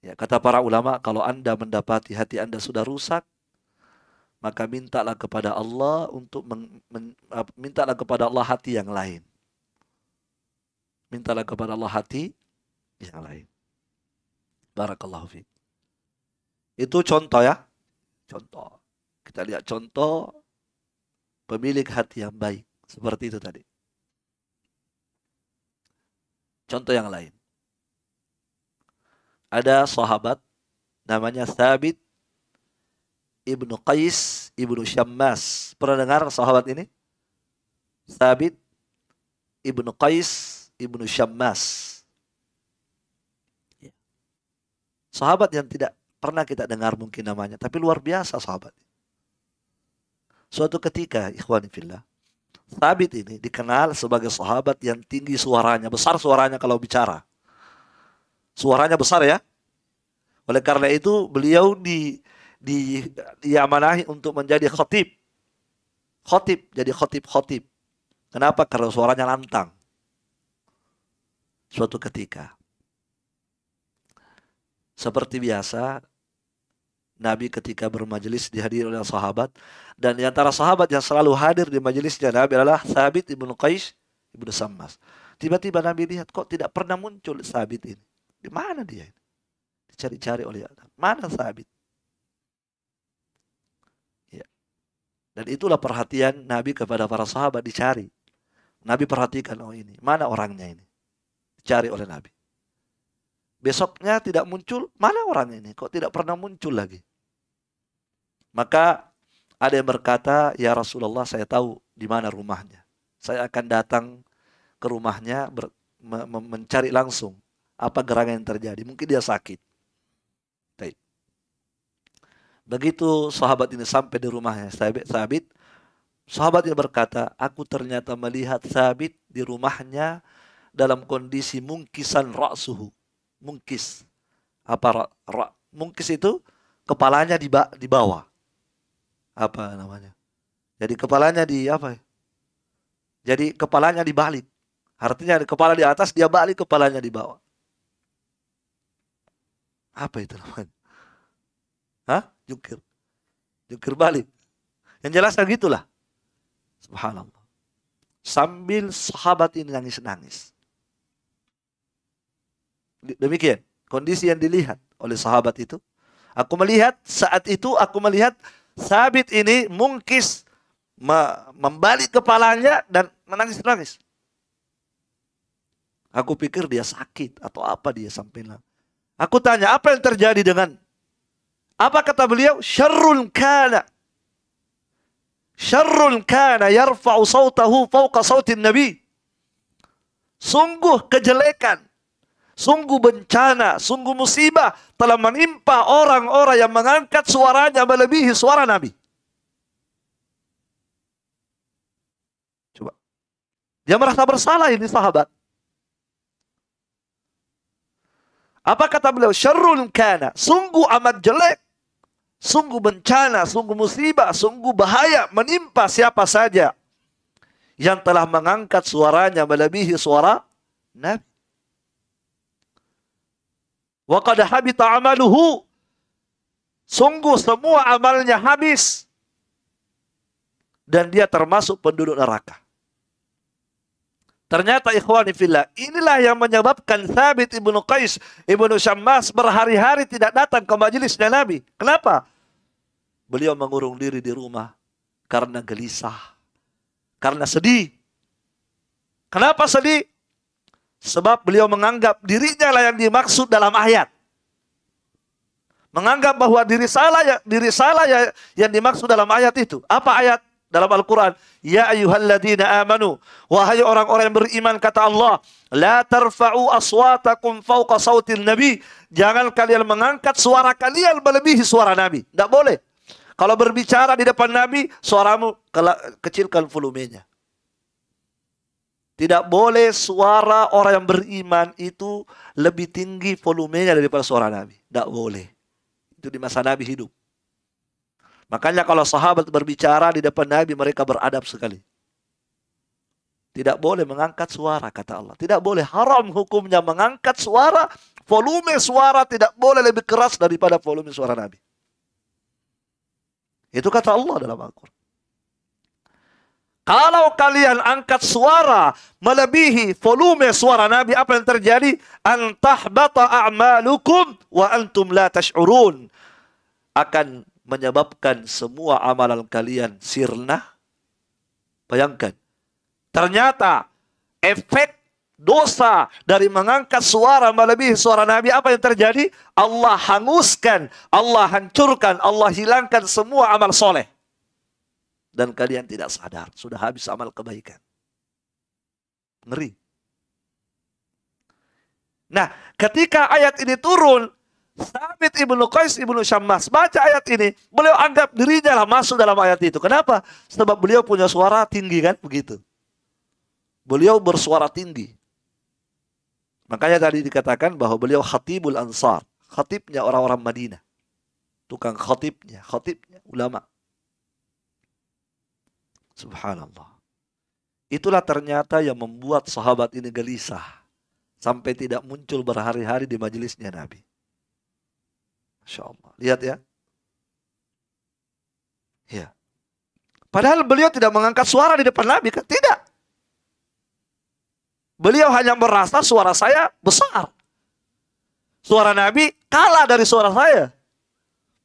Ya, kata para ulama, kalau Anda mendapati hati Anda sudah rusak, maka mintalah kepada Allah untuk men, men, mintalah kepada Allah hati yang lain. Mintalah kepada Allah hati yang lain. Barakallahu fi Itu contoh ya. Contoh. Kita lihat contoh pemilik hati yang baik. Seperti itu tadi. Contoh yang lain. Ada sahabat namanya Thabit Ibnu Qais Ibnu Syammas. Pernah dengar sahabat ini? Thabit Ibnu Qais Ibnu Syammas. Ya. Sahabat yang tidak pernah kita dengar mungkin namanya, tapi luar biasa sahabat. Suatu ketika, ikhwan fillah, Sabit ini dikenal sebagai sahabat yang tinggi suaranya, besar suaranya kalau bicara. Suaranya besar ya. Oleh karena itu beliau di di diamanahi untuk menjadi khotib. Khatib, jadi khatib khotib Kenapa? Karena suaranya lantang. Suatu ketika. Seperti biasa, Nabi ketika bermajelis dihadiri oleh sahabat dan di antara sahabat yang selalu hadir di majelisnya Nabi adalah Thabit ibnu Qais ibnu Sammas. Tiba-tiba Nabi lihat kok tidak pernah muncul Thabit ini. Di mana dia? Dicari-cari oleh Allah. Mana Thabit? Ya. Dan itulah perhatian Nabi kepada para sahabat dicari. Nabi perhatikan oh ini, mana orangnya ini? Dicari oleh Nabi. Besoknya tidak muncul, mana orang ini? Kok tidak pernah muncul lagi? Maka ada yang berkata, "Ya Rasulullah, saya tahu di mana rumahnya. Saya akan datang ke rumahnya ber, me, me, mencari langsung apa gerangan yang terjadi. Mungkin dia sakit." Baik. Begitu sahabat ini sampai di rumahnya, sahabat, sahabat Sahabat yang berkata, aku ternyata melihat Sabit di rumahnya dalam kondisi mungkisan raksuhu mungkis. Apa ra, ra, mungkis itu kepalanya di di bawah. Apa namanya? Jadi kepalanya di apa? Ya? Jadi kepalanya dibalik. Artinya kepala di atas dia balik kepalanya di bawah. Apa itu namanya? Hah? Jukir, jukir balik. Yang jelasnya kan gitulah. Subhanallah. Sambil sahabat ini nangis-nangis demikian kondisi yang dilihat oleh sahabat itu. Aku melihat saat itu aku melihat Sabit ini mungkis membalik kepalanya dan menangis-nangis. Aku pikir dia sakit atau apa dia sampai lah. Aku tanya apa yang terjadi dengan apa kata beliau? Syarrun kana. Syarrun kana yarfa'u sautahu fawqa sautin nabi. Sungguh kejelekan Sungguh bencana, sungguh musibah telah menimpa orang-orang yang mengangkat suaranya melebihi suara Nabi. Coba. Dia merasa bersalah ini sahabat. Apa kata beliau? Syarrun kana. Sungguh amat jelek. Sungguh bencana, sungguh musibah, sungguh bahaya menimpa siapa saja yang telah mengangkat suaranya melebihi suara Nabi. Wa qad habita amaluhu. Sungguh semua amalnya habis. Dan dia termasuk penduduk neraka. Ternyata ikhwani fillah, inilah yang menyebabkan Thabit Ibnu Qais, Ibnu Syammas berhari-hari tidak datang ke majelisnya Nabi. Kenapa? Beliau mengurung diri di rumah karena gelisah, karena sedih. Kenapa sedih? Sebab beliau menganggap dirinya lah yang dimaksud dalam ayat. Menganggap bahwa diri salah ya, diri salah ya yang dimaksud dalam ayat itu. Apa ayat dalam Al-Quran? Ya ayuhalladina amanu. Wahai orang-orang yang beriman kata Allah. La tarfa'u aswatakum fauqa sautil nabi. Jangan kalian mengangkat suara kalian melebihi suara nabi. Tidak boleh. Kalau berbicara di depan nabi, suaramu kecilkan volumenya. Tidak boleh suara orang yang beriman itu lebih tinggi volumenya daripada suara Nabi. Tidak boleh. Itu di masa Nabi hidup. Makanya kalau sahabat berbicara di depan Nabi mereka beradab sekali. Tidak boleh mengangkat suara kata Allah. Tidak boleh haram hukumnya mengangkat suara. Volume suara tidak boleh lebih keras daripada volume suara Nabi. Itu kata Allah dalam Al-Quran. Kalau kalian angkat suara melebihi volume suara Nabi, apa yang terjadi? bata a'malukum wa antum la tash'urun. Akan menyebabkan semua amalan kalian sirna. Bayangkan. Ternyata efek dosa dari mengangkat suara melebihi suara Nabi apa yang terjadi? Allah hanguskan, Allah hancurkan, Allah hilangkan semua amal soleh dan kalian tidak sadar sudah habis amal kebaikan. Ngeri. Nah, ketika ayat ini turun, Sabit ibnu Qais ibnu Syammas baca ayat ini, beliau anggap dirinya lah masuk dalam ayat itu. Kenapa? Sebab beliau punya suara tinggi kan, begitu. Beliau bersuara tinggi. Makanya tadi dikatakan bahwa beliau khatibul ansar, khatibnya orang-orang Madinah. Tukang khatibnya, khatibnya ulama. Subhanallah. Itulah ternyata yang membuat sahabat ini gelisah. Sampai tidak muncul berhari-hari di majelisnya Nabi. Masya Allah. Lihat ya. Ya. Padahal beliau tidak mengangkat suara di depan Nabi. Kan? Tidak. Beliau hanya merasa suara saya besar. Suara Nabi kalah dari suara saya.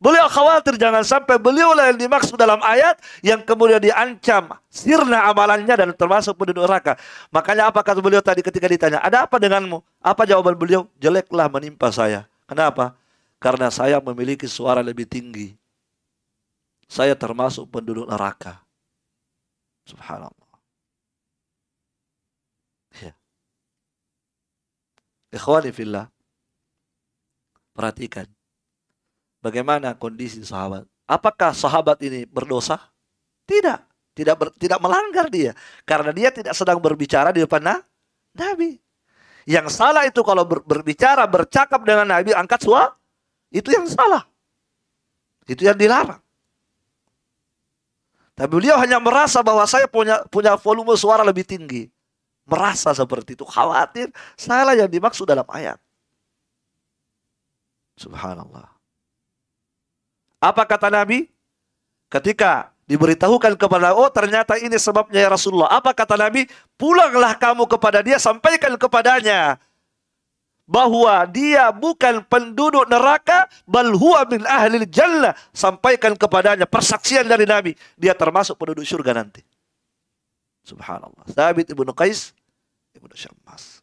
Beliau khawatir jangan sampai beliau lah yang dimaksud dalam ayat yang kemudian diancam sirna amalannya dan termasuk penduduk neraka. Makanya apa kata beliau tadi ketika ditanya, ada apa denganmu? Apa jawaban beliau? Jeleklah menimpa saya. Kenapa? Karena saya memiliki suara lebih tinggi. Saya termasuk penduduk neraka. Subhanallah. Ya. Ikhwani fillah. Perhatikan bagaimana kondisi sahabat. Apakah sahabat ini berdosa? Tidak, tidak ber, tidak melanggar dia karena dia tidak sedang berbicara di depan Nabi. Yang salah itu kalau ber, berbicara bercakap dengan Nabi angkat suara itu yang salah. Itu yang dilarang. Tapi beliau hanya merasa bahwa saya punya punya volume suara lebih tinggi. Merasa seperti itu, khawatir salah yang dimaksud dalam ayat. Subhanallah. Apa kata Nabi? Ketika diberitahukan kepada oh ternyata ini sebabnya ya Rasulullah. Apa kata Nabi? Pulanglah kamu kepada dia, sampaikan kepadanya bahwa dia bukan penduduk neraka bal huwa min ahli jannah sampaikan kepadanya persaksian dari nabi dia termasuk penduduk surga nanti subhanallah Sabit ibnu Qais ibnu Syammas